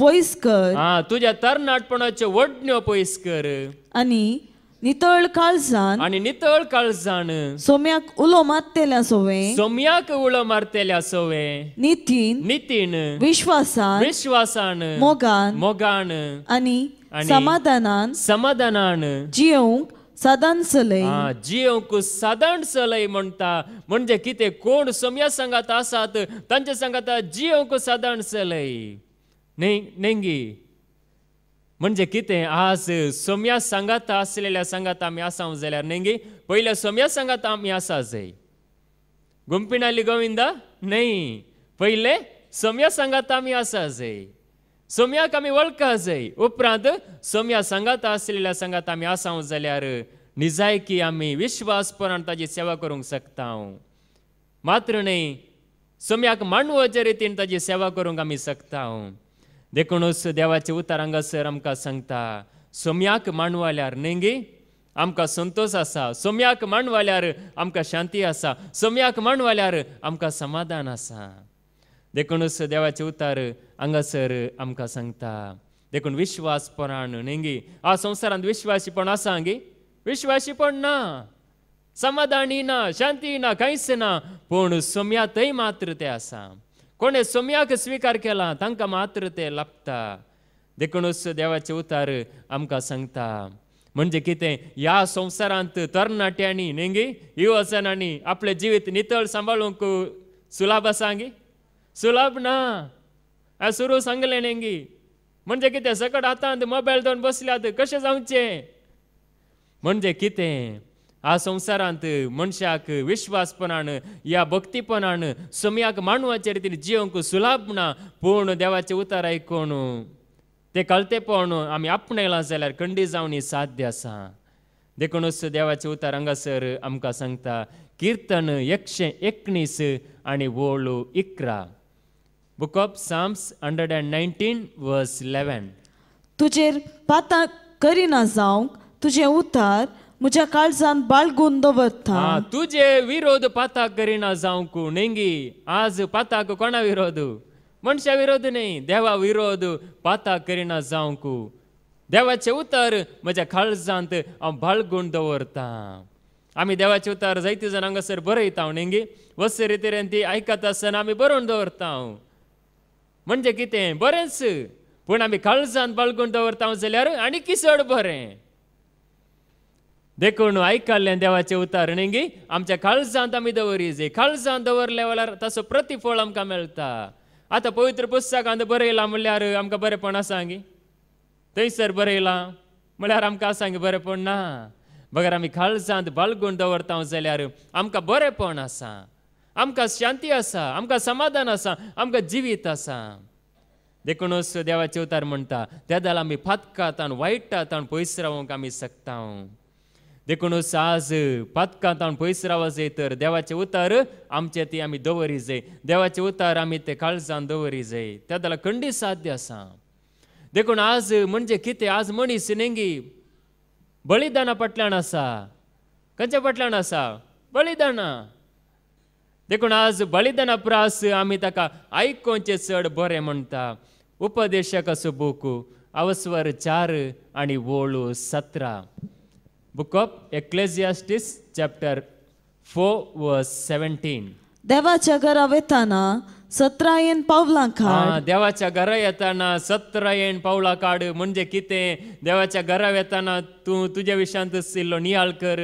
पयस कर आ तुज्या तरणाटपणाच्यो ओडण्यो पयस कर आनी नितळ काळजान आणि नितळ काळजान सोम्याक उलो मारतेल्या सोवे सोम्याक उलो मारतेल्या सोवे नितीन नितीन विश्वासान विश्वासान मोगान मोगान आणि समाधानान समाधानान जिवंक सदान सलय जिवंक सदन सलय म्हणता म्हणजे किती कोण सोम्या संगात आसात तांचे संगात जिवंक सदन सलय नेंगी म्हणजे कितें आज सोम्या संघात असलेल्या संघात आमी आसा जाल्यार नेंगी पहिल्या सोम्या संघात आम्ही आसा जाय गुंपिणाली गोविंदा नाही पहिले सोम्या संघात आम्ही आसा जाय सोम्याक आम्ही वळखा जाय उपरांत सोम्या संघात असलेल्या संघात आमी निजाय जाल्यार निजायकी आमी विश्वासपणान ताजी सेवा करूंक शकता मात्र नाही सोम्याक मांडवचे रितीन ताजी सेवा करूंक आमी शकता देखूनच देवाचे उतार हांगासर आमकां सांगता सोम्याक मांडवाल्यार नेंगी आमकां संतोष आसा सोम्याक मांडवाल्यार आमकां शांती आसा सोम्याक मांडवाल्यार आमकां समाधान आसा देखूनच देवाचे उतार हांगासर आमकां सांगता देखून विश्वास नेंगी आ संवसारांत विश्वासीपण आसा हांगी विश्वासीपण ना समाधानी ना शांती ना कांयच ना पूण सोम्यातय मात्र ते आसा कोणे सोम्याक स्वीकार केला तांकां मात्र ते लाभता देखूनच देवाचे उतार आमकां सांगता म्हणजे कितें ह्या संवसारांत तरणाट्यांनी नेंगी ही वचनांनी आपलें जिवीत नितळ सांबाळूंक सुलभ आसा सुलभ ना हांवें सुरू सांगलें नेंगी म्हणजे कितें सकट हातांत मोबायल दोन बसल्यात कशें जावचें म्हणजे कितें आ संसारांत मनशाक विश्वासपणान या भक्तीपणान सोम्याक ಸಮ್ಯಾಕ್ रितीन ರೀತಿಲಿ सुलभ ना पूण देवाचे उतार ऐकून ते कळतेपण आमी आपणायला जाल्यार खंडी जावन ही साध्य आसा देखूनच देवाचे उतार हांगासर आमकां सांगता कीर्तन एकशे एकणीस आनी वोळ इकरा book of Psalms hundred and nineteen verse eleven तुजेर पातां करिना जावंक तुजें उतार मुझा काळजान बाळ गुंदवता तुझे विरोध पाता करिना जाऊं कु नेंगी आज पाताक कोणा विरोध मनशा विरोध नाही देवा विरोध पाता करिना जाऊं कु देवाचे उतर मजा काळजांत हांव बाळ गुंदवरता आमी देवाचे उतार जायते जाण हांगासर बरयता हांव नेंगी वस्त रितीन ती आयकत आसतना आमी बरोवन दवरता म्हणजे कितें बरेंच पूण आमी काळजांत बाळगून दवरता जाल्यार आनी किसड बरें देखून आयकल्ल्यान देवाचे गी आमच्या काळजांत आमी दवरी जे काळजांत दवरले वेल्यार ताचो प्रतिफळ आमकां मेळटा आतां पवित्र पुस्तकांत बरयलां म्हणल्यार आमकां बरेंपण आसा गी थंयसर बरयलां म्हळ्यार आमकां आसा गे बरेंपण ना बगर आमी काळजांत बाळगून दवरता जाल्यार आमकां बरेंपण आसा आमकां शांती आसा आमकां समाधान आसा आमकां जिवीत आसा देखूनच देवाचे उतार म्हणटा त्या आमी फातकात वायटात पयस रावंक आमी सकता देखून आज ताण हांव पयस जाय तर देवाचे उतार आमचे ती आम्ही दवरी जाय देवाचे उतार आम्ही ते काळजान दवरी जाय त्या जाल्यार खंडी साध्य आसा देखून आज म्हणजे कितें आज मनीस नेंगी बलिदाना फाटल्यान आसा खंयच्या फाटल्यान आसा बलिदाना देखून आज बळीदाना प्रास आम्ही ताका आयकोचे चड बरे म्हणता उपदेशक असो बोकू अवस्वर चार आणि वोळू सतरा Book of Ecclesiastes chapter 4 verse 17. देवाच्या घरा येताना सतरा का पावलां काड देवाच्या घरा येताना सतरा पावलां काड म्हणजे कितें देवाच्या घरा येताना तूं तुज्या विशांत सिल्लो नियाळ कर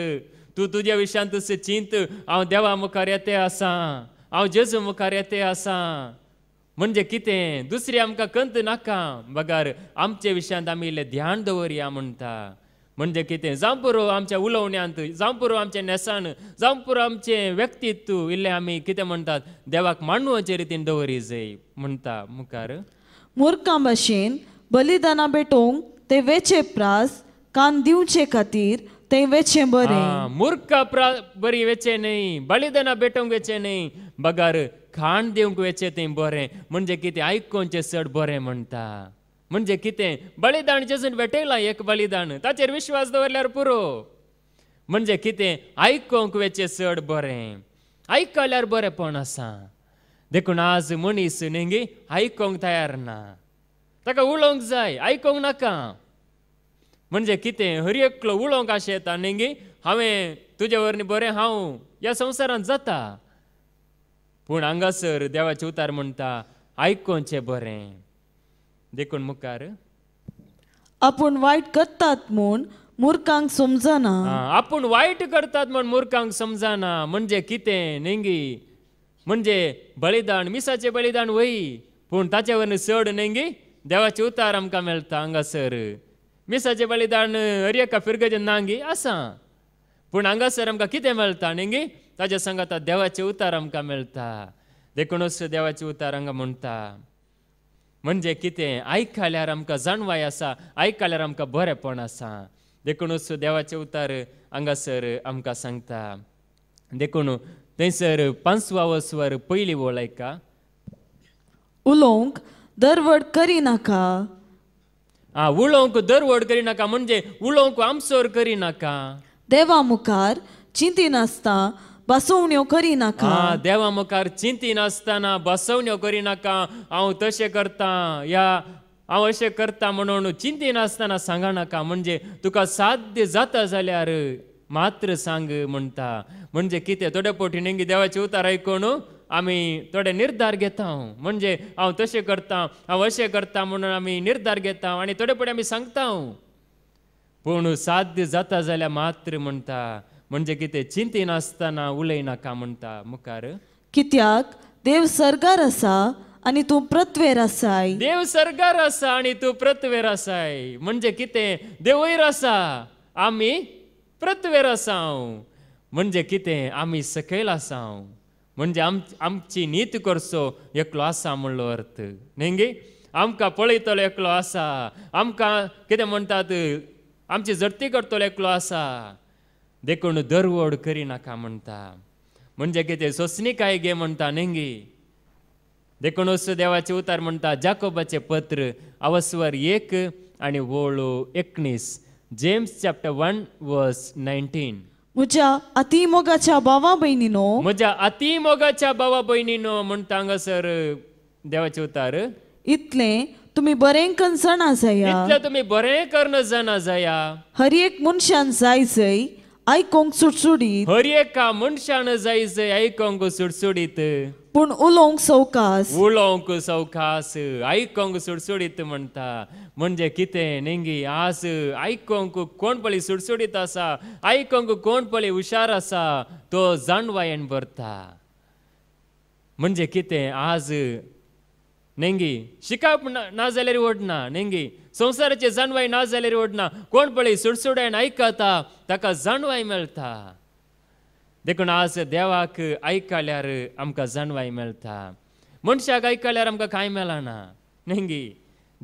तूं तुज्या विशांत से चिंत हांव देवा मुखार येते आसा हांव जेजू मुखार येते आसा म्हणजे कितें दुसरी आमकां कंत नाका बगार आमचे विशयांत आमी इल्लें ध्यान दवरया म्हणटा म्हणजे कितें जावं पुरो आमच्या उलोवण्यांत जावं पुरो आमच्या नेसान जावं पुरो आमचे व्यक्तित्व इल्लें आमी कितें म्हणटात देवाक मांडूचे रितीन दवरी जाय म्हणटा मुखार मुर्खा भशेन बलिदानां भेटोवंक ते वेचे प्रास कान दिवचे खातीर ते वेचे बरे मुर्खा प्रा बरी वेचे न्ही बलिदानां भेटोवंक वेचे न्ही बगार खाण दिवंक वेचे तें बरें म्हणजे कितें आयकोनचे चड बरें म्हणटा म्हणजे कितें बळीदान जेजून भेटयलां एक बलिदान ताचेर विश्वास दवरल्यार पुरो म्हणजे कितें आयकूंक वेचें चड बरें आयकल्यार बरेंपण आसा देखून आज मनीस नेंगी आयकूंक तयार ना ताका उलोवंक जाय आयकूंक नाका म्हणजे कितें हर एकलो उलोवंक अशें येता नेंगी हांवें तुजे वरनी बरें हांव ह्या संवसारांत जाता पूण हांगासर देवाचे उतार म्हणटा आयकोचें बरें देखून मुखार आपण वायट करतात म्हूण मूर्खांक समजना आपूण वायट करतात म्हण मुर्खांक समजना म्हणजे कितें नेंगी म्हणजे बलिदान मिसाचे बलिदान वही पण ताचे चढ चड नेंगी देवाचे उतार आमकां मेळटा हांगासर मिसाचे बलिदान हर एका फिरगज नांगी आसा पूण हांगासर आमकां कितें मेळटा नेंगी ताच्या संगाता देवाचे उतार आमकां मेळटा देखूनच देवाचे उतार हांगा म्हणटा म्हणजे कितें आयकल्यार आमकां जाणवाय आसा आयकल्यार आमकां बरेंपण आसा देखूनच देवाचे उतार हांगासर आमकां सांगता देखून थंयसर पांचवा स्वर पयली ओळ आयका उलोवंक दरवड करिनाका आ उलोवंक दरवड करिनाका म्हणजे उलोवंक आमसोर करिनाका देवा मुखार चिंती नासता बसवण्यो करिनाका देवा मुखार चिंती नासतना बसवण्यो करिनाका हांव तशें करता या हांव अशें करता म्हणून चिंती सांगा नाका म्हणजे तुका साध्य जाता जाल्यार मात्र सांग म्हणटा म्हणजे कितें थोडे पोटी नेंगी देवाचे उतार आयकून आमी थोडे निर्धार घेता हांव म्हणजे हांव तशें करता हांव अशें करता म्हणून आमी निर्धार घेता आनी थोडे पोटी आमी सांगता हांव पूण साध्य जाता जाल्यार मात्र म्हणटा म्हणजे कितें उलयना उलयनाका म्हणता मुखार कित्याक देव सरगार असा आणि तू प्रत्वेर आसाय देव सर्गार असा आणि तू प्रत्वेर आसाय म्हणजे कितें देवयर आसा आम्ही प्रत्वेर आसा म्हणजे कितें आम्ही सकयल असा म्हणजे आम आमची नीत करचो एकलो आसा म्हणलो अर्थ नेंगे गे आमकां पळयतलो एकलो आसा आमकां कितें म्हणटात आमची जडती करतलो एकलो आसा देखून दरवड नाका म्हणता म्हणजे कितें सोसणी काय गे म्हणता नेंगी देखून असो देवाचे उतार म्हणता जाकोबाचे पत्र अवस्वर एक आणि वोळो एकणीस James chapter one verse nineteen म्हज्या अतिमोगाच्या भावा भयणीनो म्हज्या अतिमोगाच्या भावा म्हणता म्हणटा सर देवाचे उतार इतले तुम्ही बरे कन्सर्न आसाया इतले तुम्ही बरें कर्ण जाणा जाया हर एक मनशान जाय आयकोंक सुडसुडी हर एका मनशान जायच आयकोंक सुडसुडीत पूण उलोवंक सवकास उलोवंक सवकास आयकोंक सुडसुडीत म्हणता म्हणजे कितें नेंगी आस आयकोंक कोण पळी सुडसुडीत असा आयकोंक कोण पळी हुशार असा तो जाणवायेन भरता म्हणजे कितें आज नेंगी शिकाप ना जाल्यार ओडना नेंगी संवसाराचे जाणवाय ना जाल्यार ओडना कोण पळय सुडसुड्यान आयकता ताका जाणवाय मेळटा देखून आज देवाक आयकल्यार आमकां जाणवाय मेळटा मनशाक आयकल्यार आमकां कांय मेळना नेंगी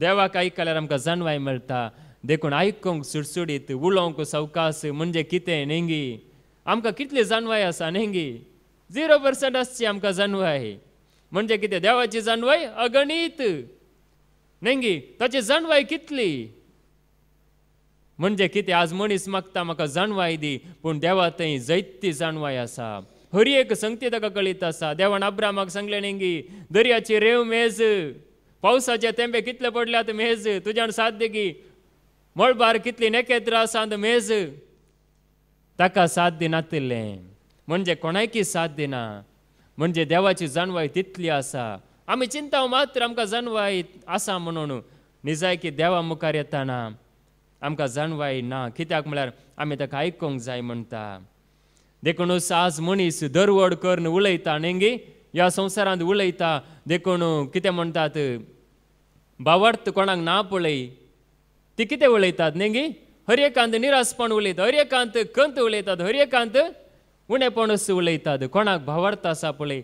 देवाक आयकल्यार आमकां जाणवाय मेळटा देखून आयकूंक सुडसुडीत उलोवंक सवकास म्हणजे कितें नेंगी आमकां कितली जाणवाय आसा नेंगी झिरो पर्संट आसची आमकां जाणवाय म्हणजे किती देवाची जाणवाय अगणित नेंगी ताची जाणवाय कितली म्हणजे किती आज मनीस मागता म्हाका जाणवाय दी पूण देवा थंय जैती जाणवाय आसा हरी एक संगती ताका कळीत आसा देवान अब्रामाक सांगलें नेंगी दर्याची रेव मेज पावसाचे तेंबे कितले पडल्यात मेज तुज्यान साथ देगी मळबार कितली नखेत्र आसात मेज ताका साथ दिनातिल्लें म्हणजे कोणाकी साथ दिना म्हणजे देवाची जाणवाय तितली आसा आम्ही चिंता मात्र आमकां जाणवाय आसा म्हणून की देवा मुखार येताना आमकां जाणवाय ना कित्याक म्हळ्यार आमी ताका आयकूंक जाय म्हणटा देखूनच आज मनीस दरवड करून उलयता नेंगी ह्या संवसारांत उलयता देखून कितें म्हणटात बावार्थ कोणाक ना पळय ती कितें उलयतात नेंगी हर एकांत निरासपण उलयता हर एकांत कंत उलयतात हर पणस उलयतात कोणाक भावार्थ आसा पळय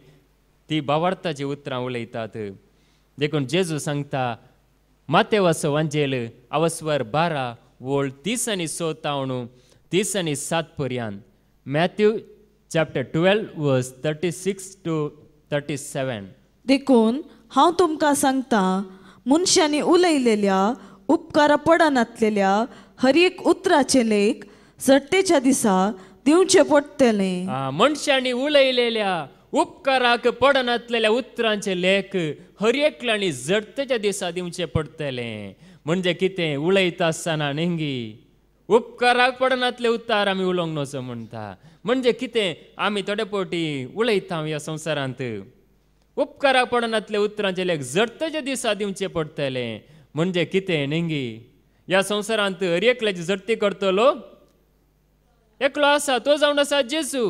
ती भावार्थाची उतरां उलयतात देखून जेजू सांगता माते वांजेल अवस्वर बारा वोळ तीस आनी तावणू तीस आनी सात पर्यान Matthew chapter twelve verse thirty six to thirty seven देखून हांव तुमकां सांगता मनशांनी उलयलेल्या उपकारा पडनातलेल्या हर एक उतराचे लेख सट्टेच्या दिसा दिवचे पडटले मनशांनी उलयलेल्या उपकाराक पडनातलेल्या उतरांचे लेख हर एकल्यानी जडतेच्या दिसा दिवचे पडतले म्हणजे कितें उलयता आसतना नेंगी उपकाराक पडनातले उतार आमी उलोवंक नचो म्हणटा म्हणजे कितें आमी थोडे पोटी उलयता ह्या संवसारांत उपकाराक पडनातले उतरांचे लेख जडतेच्या दिसा दिवचे पडतले म्हणजे कितें नेंगी ह्या संवसारांत हर एकल्याची जडती करतलो एकलो आसा तो जावन आसा जेजू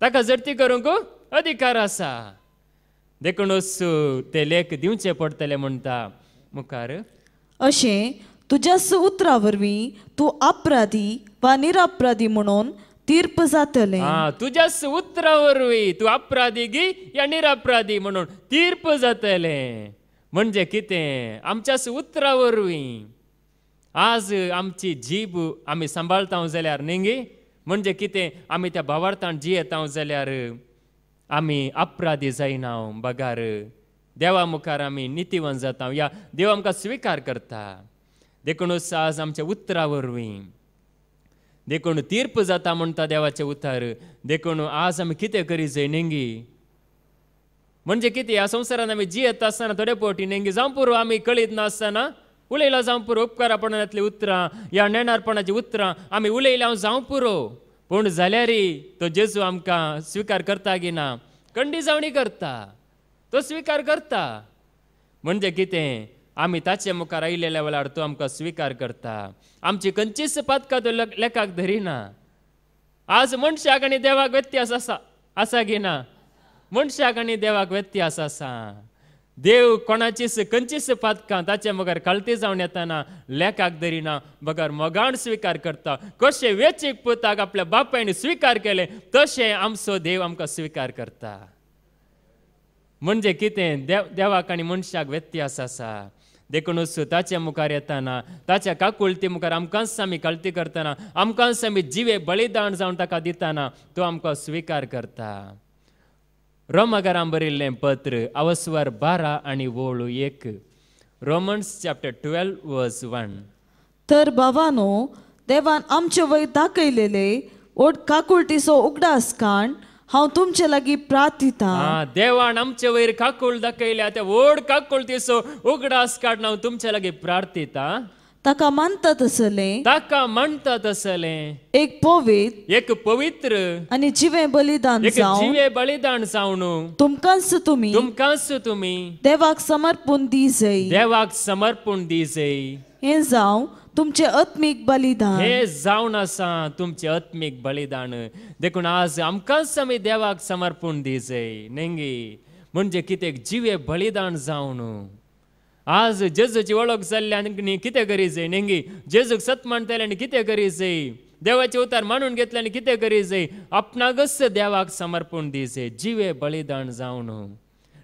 ताका जर करूंक अधिकार आसा देखून ते लेख दिवचे पडटले म्हणटा मुखार अशें तुज्या सुत्रा वरवीं तूं अपराधी वा निरापराधी म्हणून तीर्प जातले तुज्या सुत्रा वरवीं तूं अपराधी गी या निरअपराधी म्हणून तीर्प जातले म्हणजे कितें आमच्या सुत्रा वरवीं आज आमची जीब आमी सांबाळता जाल्यार म्हणजे कितें आमी त्या भावार्थान जियेता जाल्यार आमी अपराधी जायना बगार देवा मुखार आमी नितीवन जाता या देव आमकां स्विकार करता देखूनच आज आमच्या उतरा वरवीं देखून तीर्प जाता म्हणटा देवाचे उतार देखून आज आमी कितें करी जाय नेंगी म्हणजे कितें ह्या संवसारान आमी येता आसतना थोडे फावटी नेंगी जावं पुरो आमी कळीत नासतना उलयला जावं पुरो उपकार आपणांतलीं उतरां ह्या नेणारपणाचीं उतरां आमी उलयला हांव जावं पुरो पूण जाल्यारय तो जेजू आमकां स्विकार करता की ना कंडीजावणी करता तो स्विकार करता म्हणजे कितें आमी ताचे मुखार आयिल्ल्या वेळार तो आमकां स्विकार करता आमची खंयचीच पातकां तो लेखाक धरिना आज मनशाक आनी देवाक व्यत्यास आसा आसा की ना मनशाक आनी देवाक व्यत्यास आसा देव कोणाचीच खंयचीच पातकां ताचे मुखार कळती जाऊन येताना लेखाक धरिना मगर मोगाण स्वीकार करता कशें वेचीक पुताक आपल्या बापायन स्वीकार केले तशें आमचो देव आमकां स्वीकार करता म्हणजे कितें देव देवाक आनी मनशाक व्यत्यास आसा देखूनच ताचे मुखार येताना ताच्या काकुळती मुखार आमकां आमी कळती करताना आमकांच आमी जिवे बळीदान जावन ताका दिताना तो आमकां स्विकार करता रोमगारां बरिल्लें पत्र अवस्वर बारा आनी वोळू एक Romans chapter twelve verse one तर भावानो देवान आमचे वयर दाखयलेले ओट काकुळटीचो उगडास काण हांव तुमचे लागीं प्रार्थिता देवान आमचे वयर काकूळ दाखयल्या त्या ओड काकुळटीचो उगडास काण हांव तुमचे लागीं प्रार्थिता ताका मानता तसले ताका मानता तसले एक पवित्र एक पवित्र आणि जिवे बलिदान एक जिवे बलिदान सावन तुमकांस तुम्ही तुमकांस तुम्ही देवाक समर्पण दी जाई देवाक समर्पण दी जाई हे जाऊ तुमचे आत्मिक बलिदान हे जावन आसा तुमचे आत्मिक बलिदान देखून आज आमकांच आमी देवाक समर्पण दी जाई नेंगी म्हणजे कितें जिवे बलिदान जावन आज जेजूची ओळख जाल्ली आनी कितें जाय नेंगी जेजूक सत आणि आनी कितें जाय देवाचे उतार मांडून घेतले आनी कितें जाय आपणागस देवाक समर्पण दिसे जिवे बलिदान जावन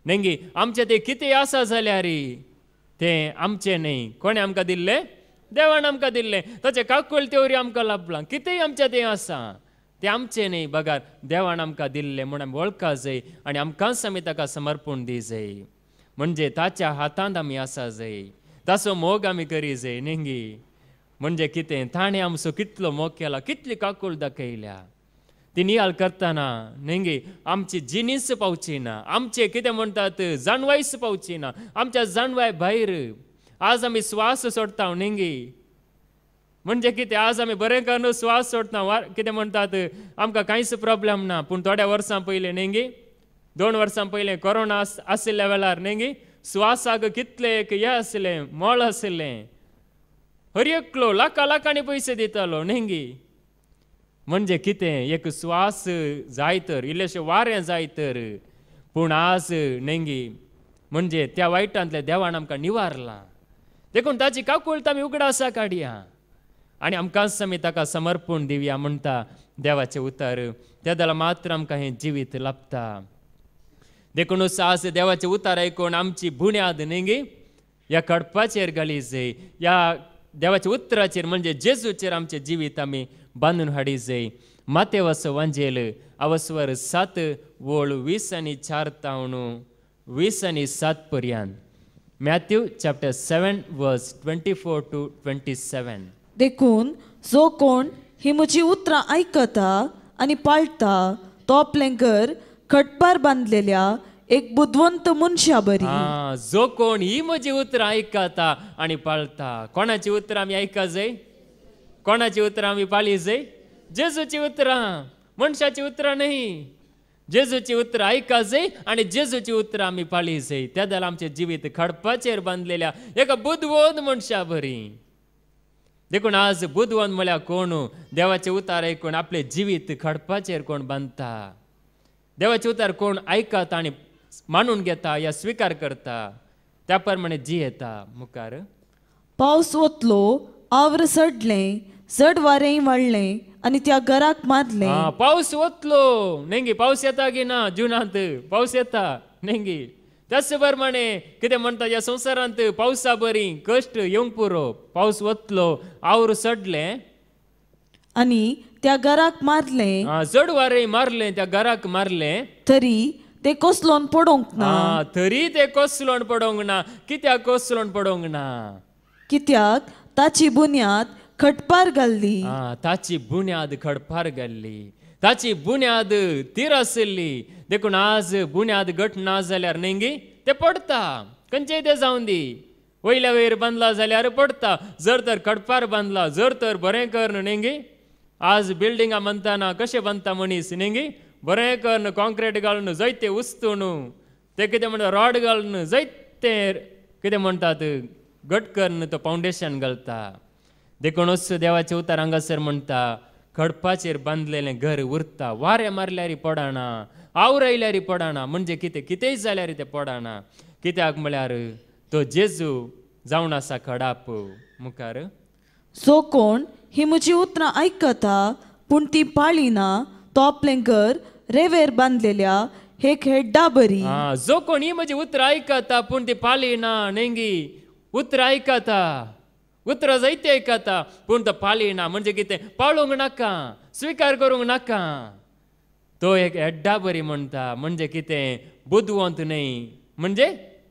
नेंगी आमचे ते कितें आसा जाल्यार ते आमचे न्ही कोणें आमकां दिल्लें देवान आमकां दिल्लें ताचे काकूल तेवरी आमकां लाभला कितेंय आमचें तें आसा तें आमचें न्ही बघार देवान आमकां दिल्लें म्हूण आमी वळखा जाय आनी आमकां समी ताका समर्पण दी जाय म्हणजे ताच्या हातांत आमी आसा जाय ताचो मोग आमी करी जाय नेंगी म्हणजे कितें ताणें आमचो कितलो मोग केला कितली काकूल दाखयल्या ती नियाल करताना नेंगी आमची जिनीस पावची ना आमचे कितें म्हणटात जाणवायच पावची ना आमच्या जाणवाय भायर आज आमी स्वास सोडटा नेंगी म्हणजे कितें आज आमी बरें करून स्वास सोडटा कितें म्हणटात आमकां कांयच प्रॉब्लेम ना पूण थोड्या वर्सां पयलीं नेंगी दोन वर्सां पयलें कोरोना आशिल्ल्या वेळार नेगी स्वासाक कितले एक हें आसलें मोळ आशिल्लें हर एकलो लाखां लाखांनी पयशे दितालो नेंगी म्हणजे कितें एक स्वास जाय तर इल्लेशें वारें जाय तर पूण आज नेंगी म्हणजे त्या वायटांतल्या देवान आमकां निवारलां देखून ताची काकुळत आमी उगडासा काडया आनी आमकां आमी ताका समर्पण दिवया म्हणटा देवाचें उतार त्या दला मात्र आमकां हें जिवीत लाभता देखूनच देवाचे उतार ऐकून आमची भुण्याद नेंगी या कडपाचेर घालीचे या देवाच्या उतराचेर म्हणजे जेजूचेर आमचे जिवीत आमी बांदून हाडीचे माते वस वांजेल अवस्वर सात वोळ वीस आनी चार तावणू वीस आनी सात पर्यंत Matthew chapter seven verse twenty four to twenty seven देखून जो कोण ही म्हजी उतरां आयकता आनी पाळटा तो आपलें घर खटपार बांधलेल्या एक बुद्धवंत मनशा बरी जो कोण ही म्हणजे उतरां आयकता आणि पाळता कोणाची उतरां आम्ही ऐका जय कोणाची उतरां आमी पाळी जय जेजूची उतरां मनशाची उतरां न्हय जेजूची उतरां ऐका जय आणि जेजूची उतरां आमी पाळी जय त्या जाल्यार आमचें जिवीत खडपाचेर बांदलेल्या एका बुद्धवंत मनशा बरी देखून आज बुद्धवंत म्हळ्यार कोण देवाचे उतार ऐकून आपले जीवित खडपाचेर कोण बांधता देवाचे उतार कोण ऐकत आणि मानून घेता या स्वीकार करता त्या प्रमाणे जी येता मुखार पाऊस वतलो आवर सडले सड वारे वाढले आणि त्या घरात मारले पाऊस वतलो नेंगी पाऊस येता की ना जीवनांत पाऊस येता नेंगी त्याच प्रमाणे कितें म्हणता या संवसारांत पावसा बरी कष्ट येऊन पुरो पाऊस वतलो आवर सडले आणि त्या घराक मारले जडवारे वारे मारले त्या घराक मारले तरी ते कोसलोन पडोंक ना तरी ते कोसलोन पडोंक ना कित्याक कोसलोन पडोंक ना कित्याक ताची बुन्याद खटपार घाल्ली ताची बुन्याद खडपार घाल्ली ताची बुन्याद तीर आशिल्ली देखून आज बुन्याद घट ना जाल्यार नेंगी ते पडता खंयचेय ते जावन दी वयल्या वयर बांदला जाल्यार पडता जर तर खडपार बांदला जर तर बरें कर नेंगी आज कसे बनता मनीस బంత बरे करून ಬೊರೇಕನ್ನು घालून जैते उस्तून ते कितें म्हणटा रॉड घालून जैते किती कितें घट करून तो फाउंडेशन घालता देखूनच देवाचे उतार हंगासर म्हणता खडपाचेर बांधलेले घर उरता वारें मारल्यारी पडाना आवर आयल्यारी पडाना म्हणजे कितें कितेंय जाल्यार ते पडाना कित्याक म्हळ्यार तो जेजू जावन आसा खडाप मुखार जो कोण ही म्हजी उतरां आयकता पूण ती पाळिना तो आपलें घर रेवेर बांदलेल्या हे खेड्डा बरी जो जो ही म्हजी उतरां आयकता पूण ती पालिना नेंगी उतरां आयकता उतरां जायते आयकता पूण तो ना म्हणजे कितें पाळूंक नाका स्विकार करूंक नाका तो एक हेड्डा बरी म्हणटा म्हणजे कितें बुदवंत न्ही म्हणजे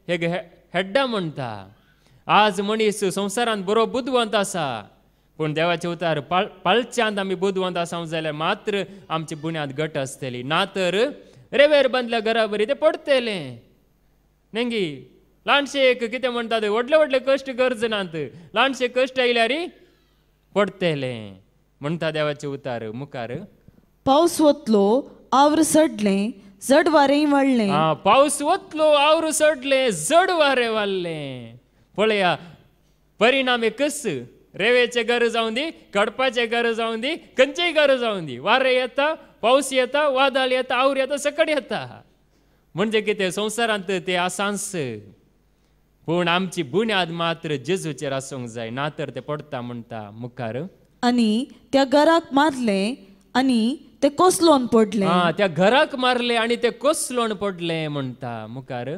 हे हेड्डा म्हणटा आज मनीस संवसारांत बरो बुदवंत आसा पण देवाचे उतार पाल पालच्यांत आमी बुधवंत असं जाल्यार मात्र आमची बुन्याद घट आसतली ना तर रेवेर बांदल्या घरा बरी ते पडतले नेंगी एक कितें म्हणतात वडले वडले कष्ट गरज नात कष्ट आयल्या रे पडतले म्हणता देवाचे उतार मुखार पाऊस वतलो आवर सडले जड वारे वाढले पाऊस पावस वतलो आवर सडले जड वारे वाढले पळया परिणाम कस रेवेचे गरज जाऊन दी कडपाचे गरज जाऊन दी खंयचेय घर जाऊन दी वारें येता पावस येता वादळ येता आवर येता सकट येता म्हणजे कितें संवसारांत ते आसांस पूण आमची बुन्याद मात्र जेजूचेर आसूंक जाय ना तर ते पडता म्हणटा मुखार आनी त्या घराक मारले आनी ते कोसलोन पडले त्या घराक मारले आनी ते कोसलोन पडले म्हणटा मुखार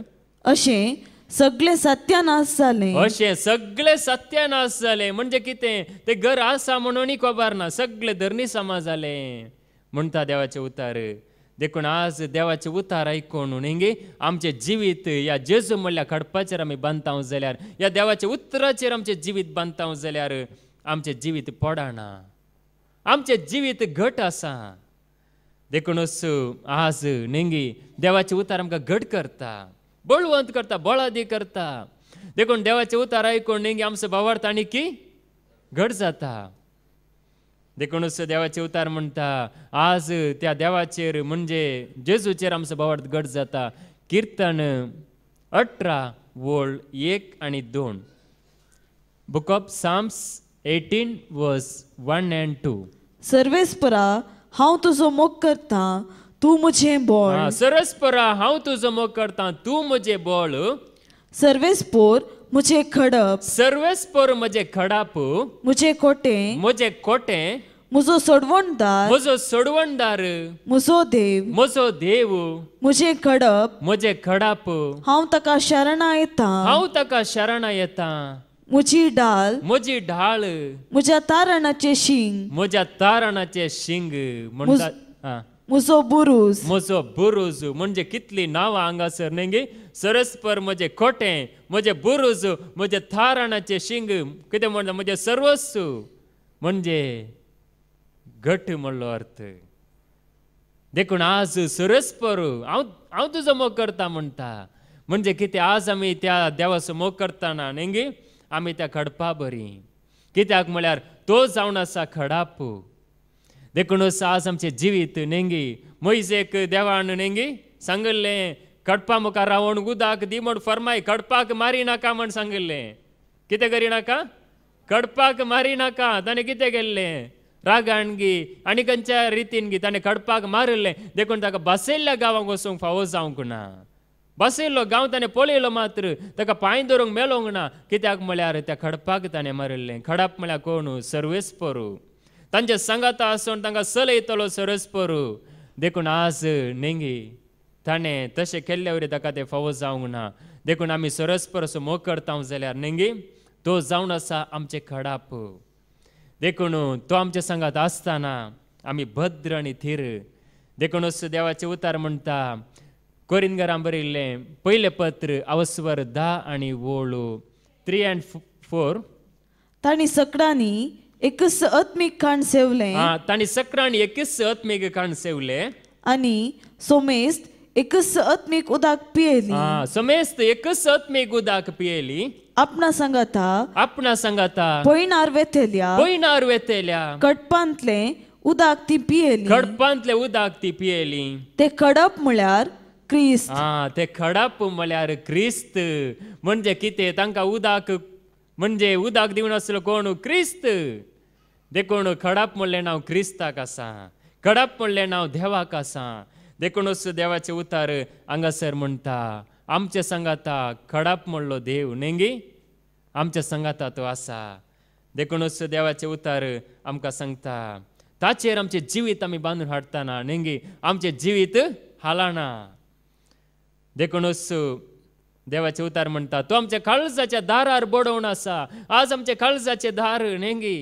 अशें सगळे सत्यानाश झाले अशें सगळे सत्यानाश झाले म्हणजे कितें ते घर आसा म्हणून कोबार ना सगळे धरणी समाज झाले म्हणटा देवाचे उतार देखून आज देवाचे उतार आयकून हिंगे आमचे जिवीत या जेजू म्हणल्या खडपाचेर आमी बांदतांव जाल्यार या देवाच्या उतराचेर आमचे जिवीत बांदतांव जाल्यार आमचे जिवीत पडाना आमचे जिवीत घट आसा देखूनच आज नेंगी देवाचे उतार आमकां घट करता बळवंत करता बळादी करता देखून देवाचे उतार ऐकून न्ही आमचं भावार्थ आणि की घड जाता देखूनच देवाचे उतार म्हणता आज त्या देवाचेर म्हणजे जेजूचेर आमचं भावार्थ घड जाता कीर्तन अठरा वोल एक आणि दोन book of Psalms eighteen verse one and two सर्वेस्परा हांव तुजो मोग करता तू मुझे बोल सरस परा हांव तुजो जमो करता तू मुझे बोल सर्वेस पोर मुझे खडप सर्वेस पोर म्हजें खडाप मुझे कोटे मुझे कोटे मुझो सोडवणदार म्हजो सोडवणदार मुझो देव म्हजो देव मुझे खडप मुझे खडाप हांव ताका शरणा येता हांव ताका शरणा येता मुझी डाल म्हजी ढाळ म्हज्या तारणाचे शिंग म्हज्या तारणाचें शिंग म्हणटा मुझो बुरुज म्हणजे कितली नावां हांगासर नेंगी सरस्पर म्हणजे खोटे म्हजे बुरुज म्हजे थाराणाचे शिंग कितें म्हणजे म्हजे सर्वस्व म्हणजे घट म्हणलो अर्थ देखून आज सरस्पर हांव हांव तुजो मोग करता म्हणटा म्हणजे कितें आज आमी त्या देवाचो मोग करताना नेंगी आमी त्या खडपा बरी कित्याक म्हळ्यार तो जावन आसा खडाप देखो साहसम से जीवित नेंगी मोइसेक देवाण नेंगी संगले कडपा मुखार रावण गुदाक दी म्हण फरमाय कडपाक मारी नाका म्हण सांगिल्ले कितें करी नाका कडपाक मारी नाका ताणें कितें केल्लें रागाणगी आनी खंयच्या रितीन गी ताणें कडपाक मारिल्लें देखून ताका बसयल्ल्या गांवांक वचूंक फावो जावंक ना बसयिल्लो गांव ताणें पळयलो मात्र ताका पांय धरूंक मेलोंक ना कित्याक म्हळ्यार त्या खडपाक ताणें मारिल्लें खडप म्हळ्यार कोण सर्वेस्परू तांचे संगात आसून तांकां सल येतलो सरसपर देखून आज नेंगी ताणें तशें केल्ले वरी ताका तें फावो जावंक ना देखून आमी मोग करता जाल्यार नेंगी तो जावन आसा आमचे खडाप देखून तो आमच्या संगात आसताना आमी भद्र आनी थीर असो देवाचे उतार म्हणटा कोरिनगरां बरयल्ले पयलें पत्र अवस्वर धा आनी वोळू थ्री अँड फोर ताणी सकडांनी एक आत्मिक खाण सेवले ताणी सक्रान एक आत्मिक खाण सेवले आणि सोमेस्त एकच आत्मिक उदाक पियेली सोमेस्त एक आत्मिक उदाक पियेली आपणा संगता आपणा सांगता पोयनार वेतेल्या पोयनार वेतेल्या कटपांतले उदाक ती पियेली कडपांतले उदाक ती पियेली ते कडप म्हळ्यार क्रिस्त हां ते खडप म्हळ्यार क्रिस्त म्हणजे कितें तांकां उदाक म्हणजे उदक दिवन असलो कोण क्रिस्त देखून खडाप म्हणलें नांव क्रिस्ताक आसा खडप म्हणलें नांव देवाक आसा देखूनच देवाचे उतार हांगासर म्हणटा आमच्या संगाता खडाप म्हणलो देव नेंगी आमच्या संगाता तो आसा देखूनच देवाचे उतार आमकां सांगता ताचेर आमचें जिवीत आमी बांदून हाडटाना नेंगी आमचे जिवीत हालाना देखूनच देवाचे उतार म्हणतात तो आमच्या काळजाच्या दारार बोडवून असा आज आमचे काळजाचे दार नेंगी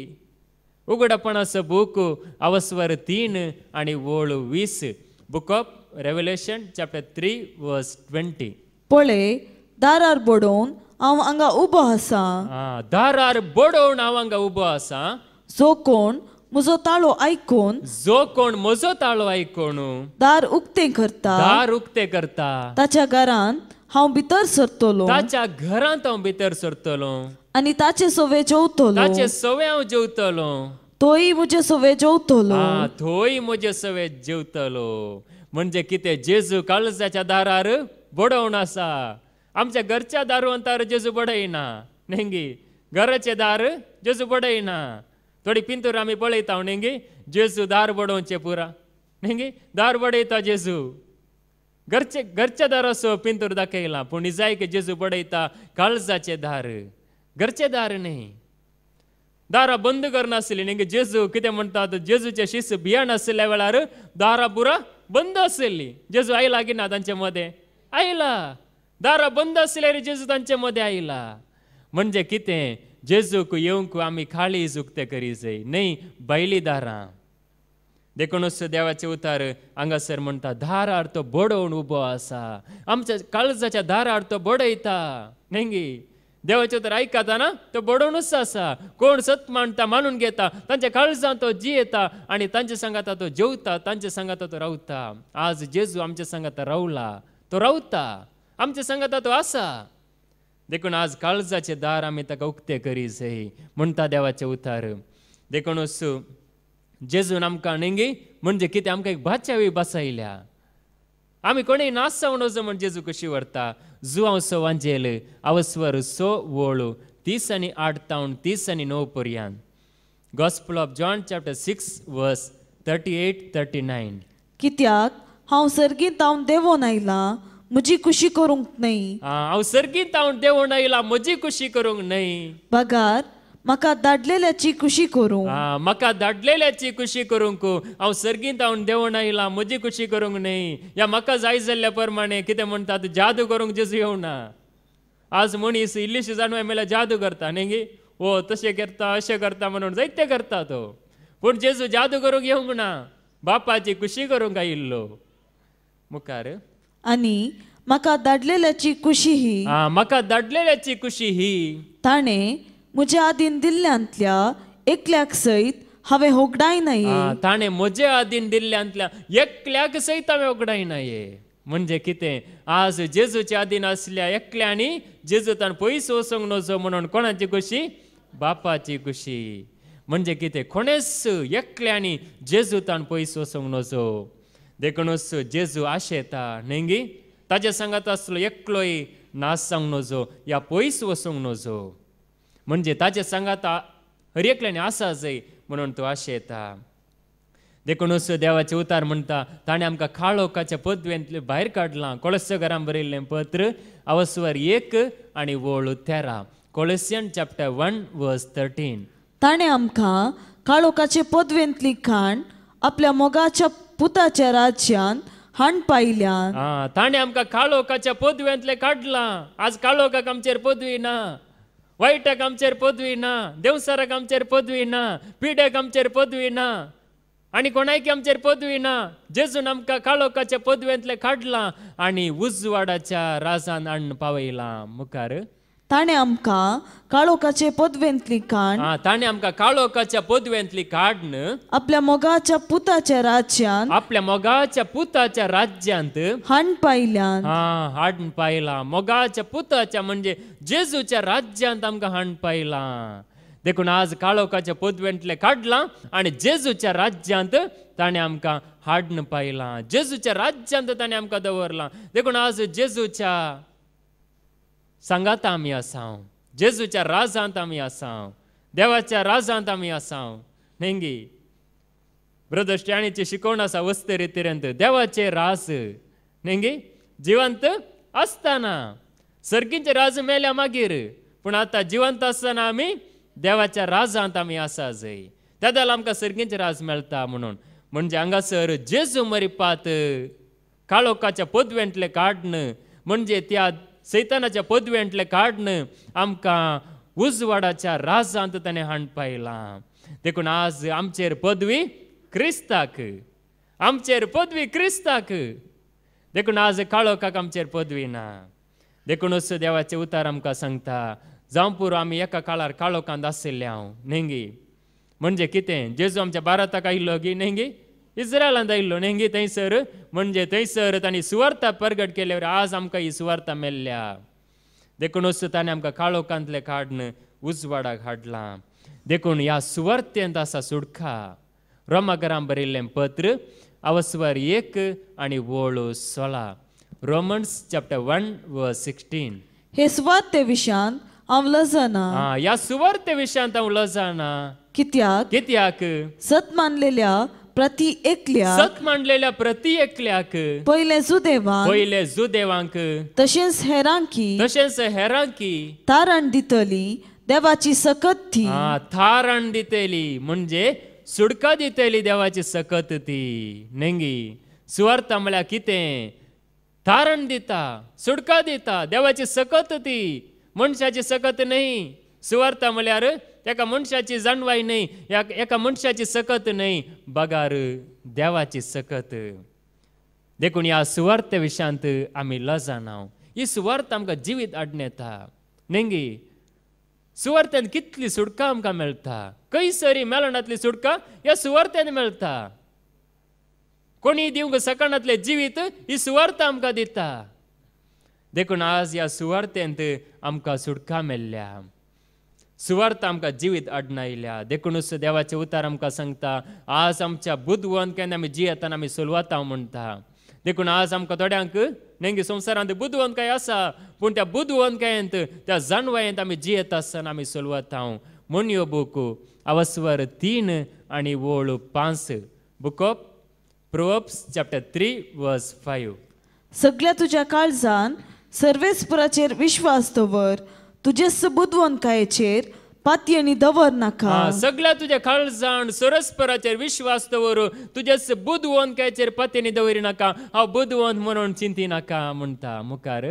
उघडपणास बुक अवस्वर तीन आणि ओळ वीस book of Revelation chapter three verse twenty पळे दारार बोडवून हांव हांगा उबो आसा दारार बोडवून हांव हांगा उबो आसा जो कोण म्हजो ताळो आयकून जो कोण म्हजो ताळो आयकून दार उक्ते करता दार उक्ते करता ताच्या घरांत हांव भितर सरतलो ताच्या घरांत हांव भितर सरतलो आनी ताचे सवे जेवतलो ताचे सोवे हांव जेवतलो तोय म्हजे सोवे जेवतलो थोय म्हजे सोवे जेवतलो म्हणजे कितें जेजू काळजाच्या दारार बडोवन आसा आमच्या घरच्या दारवंतार जेजू बडयना नेंगी घराचे दार जेजू बडयना थोडी पिंतूर आमी पळयता हो नेंगी जेजू दार बडोवचे पुरा नेंगी दार बडयता जेजू घरचे घरच्या दारासो पिंतूर दाखयला पूण इजायक जेजू बडयता काळजाचे दार घरचे दार नाही दारा बंद करनासली न्ही जेजू कितें म्हणतात जेजूचे शिस्त भियाण आसल्या वेळार दारा पुरा बंद आसली जेजू आयला की ना तांचे मदें आयला दारा बंद रे जेजू तांचे मदें आयला म्हणजे कितें जेजूक येवंक आमी खाली जुकते करी जाय न्ही बैली दारां देखूनच देवाचे उतार हंगासर म्हणटा धार तो बडवून उबो आसा आमच्या काळजाच्या धार तो बडयता नेंगी देवाचे तर ऐकता ना तो बडवूनच आसा कोण सत मांडता मानून घेता तांच्या काळजांत तो जियेता आणि तांचे सांगाता तो जेवता तांचे सांगाता तो रावता आज जेजू आमच्या सांगाता रावला तो रावता आमच्या संगाता तो आसा देखून आज काळजाचे दार आमी ताका उक्ते करी म्हणता देवाचे उतार देखूनच जेजून आमकां अणंगी म्हणजे कितें आमकां एक भातच्या बसयल्या आमी कोणीय नाचसा वणोजो म्हण जेजू कशी व्हरता जुवांव सवांजेल अवस्वर सो वोळू तीस आनी आठ तावण तीस आनी णव पर्यांत gospel of John chapter six verse thirty eight thirty nine कित्याक हांव सर्गी जावन देवोन आयलां म्हजी खुशी करूंक न्हय हांव सर्गी जावन देवोन आयलां म्हजी खुशी करूंक न्हय पगार म्हाका दाडलेल्याची खुशी करूं आ, म्हाका दाडलेल्याची खुशी करूंक हांव सर्गीत हांव देवण आयला म्हजी खुशी करूंक न्हय या म्हाका जाय जाल्ल्या प्रमाणे कितें म्हणटात जादू करूंक जेजू येवना आज मनीस इल्लीशी जाणवाय मेल्यार जादू करता न्ही गे ओ तशें करता अशें करता म्हणून जायते करता तो पूण जेजू जादू करूंक येवंक ना बापाची खुशी करूंक आयिल्लो मुखार आनी म्हाका दाडलेल्याची खुशी ही आ, म्हाका दाडलेल्याची खुशी ही ताणें म्हज्या आदीन दिल्ल्यांतल्या एकल्याक सयत हांवें होगडाय नाये ताणें म्हजे आदीन दिल्ल्यांतल्या एकल्याक सयत हांवें होगडाय नाये म्हणजे कितें आज जेजूचे आदीन आसल्या एकल्यानी जेजू ताण पयस वचूंक नजो म्हणून कोणाची खुशी बापाची खुशी म्हणजे कितें कोणेच एकल्यानी जेजू ताण पयस वचूंक नजो देखूनच जेजू आशेता नेंगी ताजे सांगात आसलो एकलोय नाच जावंक नजो या पयस वचूंक नजो म्हणजे ताचे सांगात हर एकल्याने आसा जय म्हणून तो आशे येता देखूनच देवाचे उतार म्हणता ताणे आमकां काळोखाच्या पदवेंतले भायर काडलां कोळस्य घरां बरयल्लें पत्र अवस्वर एक आणि वळ तेरा Colossian chapter one verse thirteen ताणें आमकां काळोखाचे पदवेंतली खाण आपल्या मोगाच्या पुताच्या राज्यान हाण पायल्या ताणे आमकां काळोखाच्या पदवेंतले काढला आज काळोखाक आमचेर पदवी ना ವೈಟಾಗ ಆಮಚೇರ್ पदवी ना देवसाराक आमचेर पदवी ना पिड्याक आमचेर पदवी ना आनी कोणायकी आमचेर पदवी ना जेजून आमकां काळोखाच्या पदवेंतले काडलां आणि उजवाडाच्या राजान अण्ण पावयलां मुखार ताणे आमकां काळोखाचे पोदवेंतली काण ताणें ताणे आमकां काळोखाच्या पोदवेंतली काडन आपल्या मोगाच्या पुताच्या राज्यांत आपल्या मोगाच्या पुताच्या राज्यांत हाण पायल्यान हा हाडून पायला मोगाच्या पुताच्या म्हणजे जेजूच्या राज्यांत आमकां हाण पायला देखून आज काळोखाच्या पोदवेंतले काडलां आणि जेजूच्या राज्यांत ताणें आमकां हाडण पायलां जेजूच्या राज्यांत ताणें आमकां दवरला देखून आज जेजूच्या सांगात आमी आसांव जेजूच्या राजांत आमी आसांव देवाच्या राजांत आम्ही आसांव नेंगी ब्रदर स्टॅणीची शिकवण आसा वस्त रितीरंत देवाचे राज नेंगी जिवंत असताना सर्गींचे राज मेल्या मागीर पूण आतां जिवंत असताना आमी देवाच्या राजांत आमी आसा जय तेदल आमकां सर्गींचे राज मेळटा म्हणून म्हणजे हांगासर जेजू मरिपात काळोखाच्या पदवेंतले काडण म्हणजे त्या सैतानाच्या पदव्यांतले काडन आमकां उजवाडाच्या राजांत ताणें हाण पायलां देखून आज आमचेर पदवी क्रिस्ताक आमचेर पदवी क्रिस्ताक देखून आज काळोखाक आमचेर पदवी ना देखूनच देवाचे उतार आमकां सांगता जावं पुरो आमी एका काळार काळोखांत आशिल्ले हांव न्हेंगी म्हणजे कितें जेजू आमच्या बाराताक आयिल्लो गी न्हेंगी इस्रायलान दायिल्लो नेंगी थंयसर म्हणजे थंयसर तांणी सुवर्ता परगट केल्यावर आज आमकां ही सुवर्ता मेल्ल्या देखूनच ताणें आमकां काळोखांतले काडन उजवाडाक हाडलां देखून ह्या सुवार्थेंत आसा सुडका रोमाकारान बरयल्लें पत्र अवस्वर एक आनी वळ सोळा रोमन्स चॅप्टर वन व सिक्स्टीन हे सुवर्ते विशांत हांव लजना ह्या सुवर्ते विशांत हांव लजना कित्याक कित्याक सत मानलेल्या प्रति एकल्या सक मांडलेल्या प्रति एकल्याक पहिले जुदेवा पहिले जुदेवांक तशेंच हेरांकी तशेंच हेरांकी तारण दितली देवाची सकत ती थारण दितली म्हणजे सुडका दितली देवाची सकत ती नेंगी सुवार्थ म्हळ्यार कितें तारण दिता सुडका दिता देवाची सकत ती मनशाची सकत न्ही सुवार्थ म्हळ्यार एका मनशाची जाणवाई नाही एका मनशाची सकत नाही बगार देवाची सकत देखून या सुवार्थ विशांत आम्ही लजा नाव ही सुवार्थ आमकां जिवीत आडून येता नेंगी सुवार्थेन कितली सुटका आमकां मेळटा सरी मेलणांतली सुटका ह्या सुवार्थेन मेळटा कोणी दिवंक सकाणांतले जिवीत ही सुवार्थ आमकां दिता देखून आज ह्या सुवार्थेंत आमकां सुटका मेळ्ळ्या सुवार्थ आमकां जिवीत आडना आयल्या देखूनच देवाचे उतार आमकां सांगता आज आमच्या बुद्धवन केन्ना आमी जियेतान आमी सुलवाता म्हणटा देखून आज आमकां थोड्यांक नेंगे संवसारांत बुद्धवंतकाय आसा पूण त्या बुद्धवंतकायेंत त्या जाणवायेंत आमी जियेत आसतना आमी सोलवता म्हूण ह्यो बुक अवस्वर तीन आनी वळ पांच book of Proverbs chapter three verse five सगळ्या तुज्या काळजान सर्वेस्पुराचेर विश्वास दवर तुझे सबुद्वन कायेचेर पातयेनी दवर नाका सगळ्या तुझ्या खालसाण सोरस्पराचेर विश्वास दवर तुझेच बुधवंत कायचेर आणि दवरी नाका हांव बुधवंत म्हणून चिंती नाका म्हणता मुखार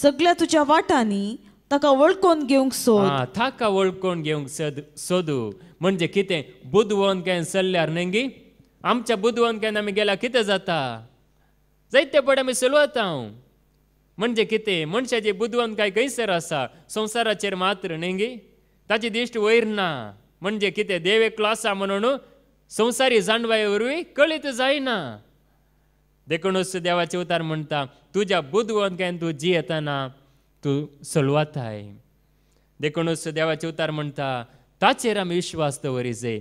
सगळ्या तुझ्या वाटांनी ताका वळखून घेवंक सोद ताका वळखून घेवंक सद सोदू म्हणजे कितें बुधवंत काय सल्ल्यार नेंगी आमच्या बुधवंत काय आमी गेला कितें जाता जायते पडे आमी सोलवता हांव म्हणजे किती मनशाचे बुद्धवंत काय गैसर असा संवसाराचेर मात्र नेंगी ताची दिश्ट वयर ना म्हणजे कितें देवे क्लासा म्हणून संवसारी जाणवाये कळीत जायना देखणूस देवाचे उतार म्हणता तू जी तूं तू तूं आहे देखणूस देवाचे उतार म्हणता ताचेर आमी विश्वास दवरिजे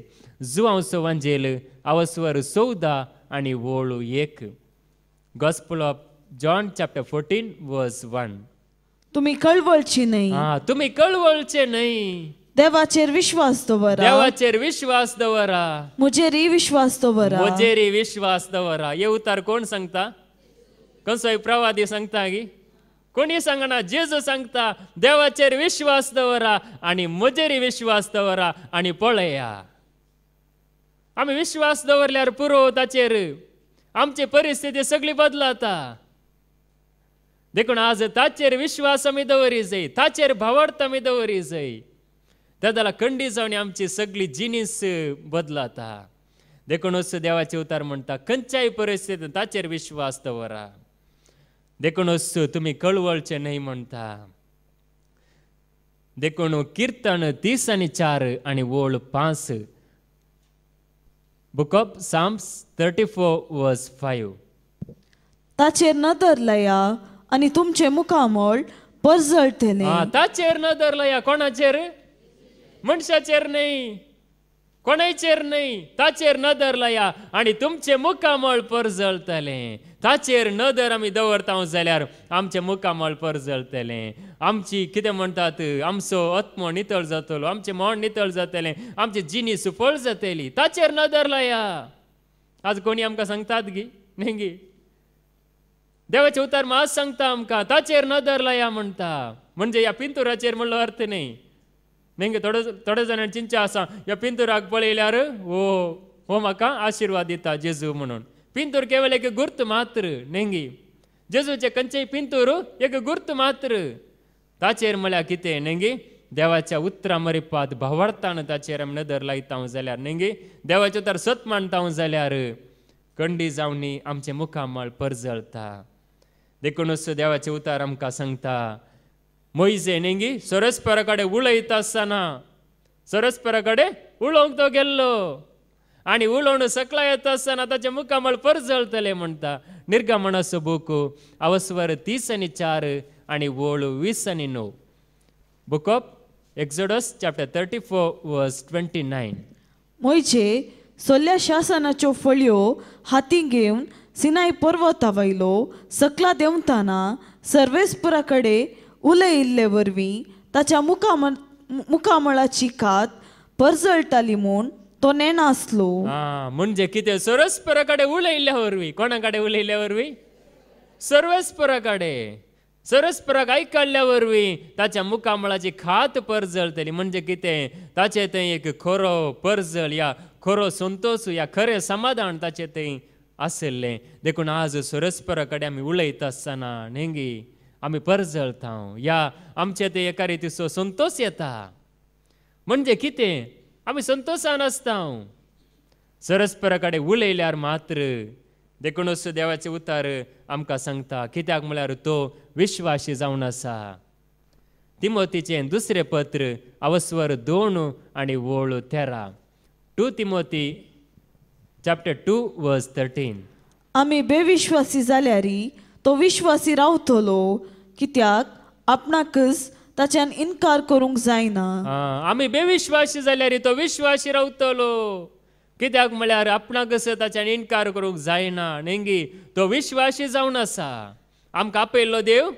हांव सवांजेल आवस्वर सौदा आणि वळू एक gospel of John chapter 14 verse 1. तुम्ही कळवळची नाही हा तुम्ही कळवळचे नाही देवाचेर विश्वास दवरा देवाचेर विश्वास दवरा मुजेरी विश्वास दवरा मोजेरी विश्वास दवरा ये उतार कोण सांगता कसोय प्रवादी सांगता की कोणी सांगना जेजू सांगता देवाचेर विश्वास दवरा आणि मोजेरी विश्वास दवरा आणि पळया आम्ही विश्वास दवरल्यार पुरो ताचेर आमची परिस्थिती सगळी बदलाता देखून आज ताचेर विश्वास ವಿಶ್ವಾಸ दवरी जाई ताचेर भावार्थ दवरी जाई त्या त्याला कंडी जाऊन आमची सगळी जिनीस बदलाता देखूनच देवाचे उतार म्हणता खंयच्याय परिस्थितीत ताचेर विश्वास दवरा देखूनच तुम्ही कळवळचे नाही म्हणता देखून कीर्तन तीस आणि चार आनी ओळ पांच book of Psalms thirty four verse five ताचेर नदर लया आणि तुमचे मुखामळ पजळतले ताचेर न धरलया कोणाचेर मनशाचेर नाही कोणाचेर नाही ताचेर न धरलया आणि तुमचे मुखामळ परजळतले ताचेर नदर आम्ही आमी दवरता जाल्यार आमचे मुखामळ परजळतले आमची किती म्हणतात आमचो आत्मो नितळ जातलो आमचे मन नितळ जातले आमचे जिनी सुफळ जातली ताचेर नदर लया आज कोणी आमकां सांगतात गी न्ही गी देवाचे उतार सांगता आमकां ताचेर नदर या म्हणटा म्हणजे या पिंतुराचेर म्हणलो अर्थ नाही नेमके थोडे थोडे जाणांची चिंचा आसा ह्या पिंतुराक पळयल्यार हो हो म्हाका आशिर्वाद दिता जेजू म्हणून पिंतूर केवळ एक गुर्त मात्र नेंगी जेजूचे खंयचेय पिंतूर एक गुर्त मात्र ताचेर म्हळ्यार कितें नेंगी देवाच्या उतरा मरिपात भावार्थान ताचेर आमी नदर लायता हांव जाल्यार नेंगी देवाचे उतार सत मानता जाल्यार कंडी जावनी आमचे मुखामळ परजळता देखूनच देवाचे उतार आमकां सांगता मोयजे नेंगी सोरस्परा कडेन उलयता आसतना सोरस्परा कडेन उलोवंक तो गेल्लो आनी उलोवण सकला येता आसतना ताचें मुखामळ पर जळतले म्हणटा निर्गमणाचो बूक अवस्वर तीस आनी चार आनी ओळ वीस आनी णव book of Exodus chapter thirty four verse twenty nine मोयचे सोल्या शासनाच्यो फळयो हातीन घेवन पर्वता ಪರ್ವತವೈಲೋ सकला देंवतना सर्वेस्पराकडे इल्ले वरवीं ताच्या मुकाम मुकामळाची कात परजळटाली म्हूण तो नेणासलो हा म्हणजे कितें सरस्पराकडे उलयिल्ल्या वरवीं कोणाकडे उलयिल्ल्या वरवीं सर्वेस्पराकडे सरस्पराक आयकल्ल्या वरवीं ताच्या मुकामळाची खात परजळटली म्हणजे कितें ताचे थंय एक खरो परजळ या खरो संतोष या खरें समाधान ताचें थंय आसले देखून आज सोरस्परा कडेन आमी उलयता आसतना नेंगी आम्ही परजळता या आमचे ते एका रीतीचो संतोष येता म्हणजे कितें आम्ही संतोषान आसता सरस्परा कडेन उलयल्यार मात्र देखूनच देवाचे उतार आमकां सांगता कित्याक म्हळ्यार तो विश्वासी जावन आसा तिमोतीचें दुसरें पत्र अवस्वर दोन आनी वळ तेरा two Timothy chapter two verse thirteen आम्ही बेविश्वासी जाल्यारी तो विश्वासी रावतलो कित्याक आपणाकच ताच्यान इन्कार करूंक जायना आम्ही आमी बेविश्वासी झाल्यारी तो विश्वासी रावतलो कित्याक म्हळ्यार आपणाकच ताच्यान इन्कार करूंक जायना नेंगी तो विश्वासी जावन आसा आमकां आपयल्लो देव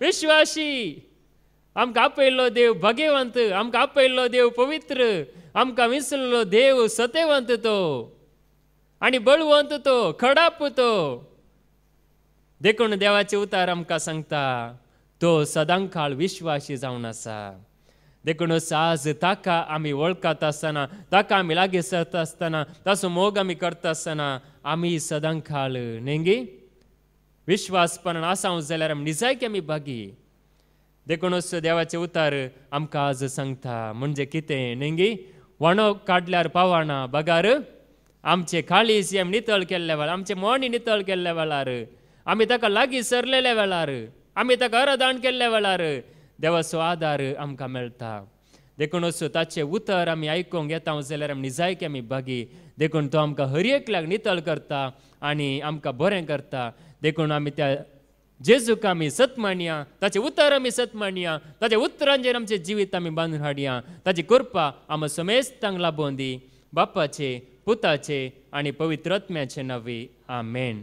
विश्वासी आमकां आपयल्लो देव भगवंत आमकां आपयल्लो देव पवित्र आमकां विसरलो देव सतेवंत तो आणि बळवंत तो खडाप तो देखून देवाचे उतार आमकां सांगता तो सदांकाळ विश्वासी जावन आसा देखून आज ताका आमी वळखत आसतना ताका आमी लागीं सरत आसतना ताचो मोग आमी करता आसतना आमी सदांकाळ नेंगी विश्वासपणान आसा जाल्यार आमी निजायकी आमी भागी देखून देवाचे उतार आमकां आज सांगता म्हणजे कितें नेंगी वणो काडल्यार पावना बगार आमचे खाली सी एम नितळ केल्ले वेळार आमचे मोणी नितळ केल्ले वेळार आमी ताका लागीं सरलेले वेळार आमी ताका अरदान केल्ले वेळार देवाचो आदार आमकां मेळटा देखून असो ताचें उतर आमी आयकूंक येता जाल्यार आमी निजायकी आमी भागी देखून तो आमकां हर लाग नितळ करता आनी आमकां बरें करता देखून आमी त्या जेजूक आमी सत मानया ताचें उतर आमी सत मानया ताच्या उतरांचेर आमचें जिवीत आमी बांदून हाडया ताची कृपा आम समेस्तांक लाबोवन दी बापाचे ಪಿತಾಚೆ ಪವಿತ್ರಾತ್ಮ್ಯಾಚೆ ನವಿ ಆಮೇನ್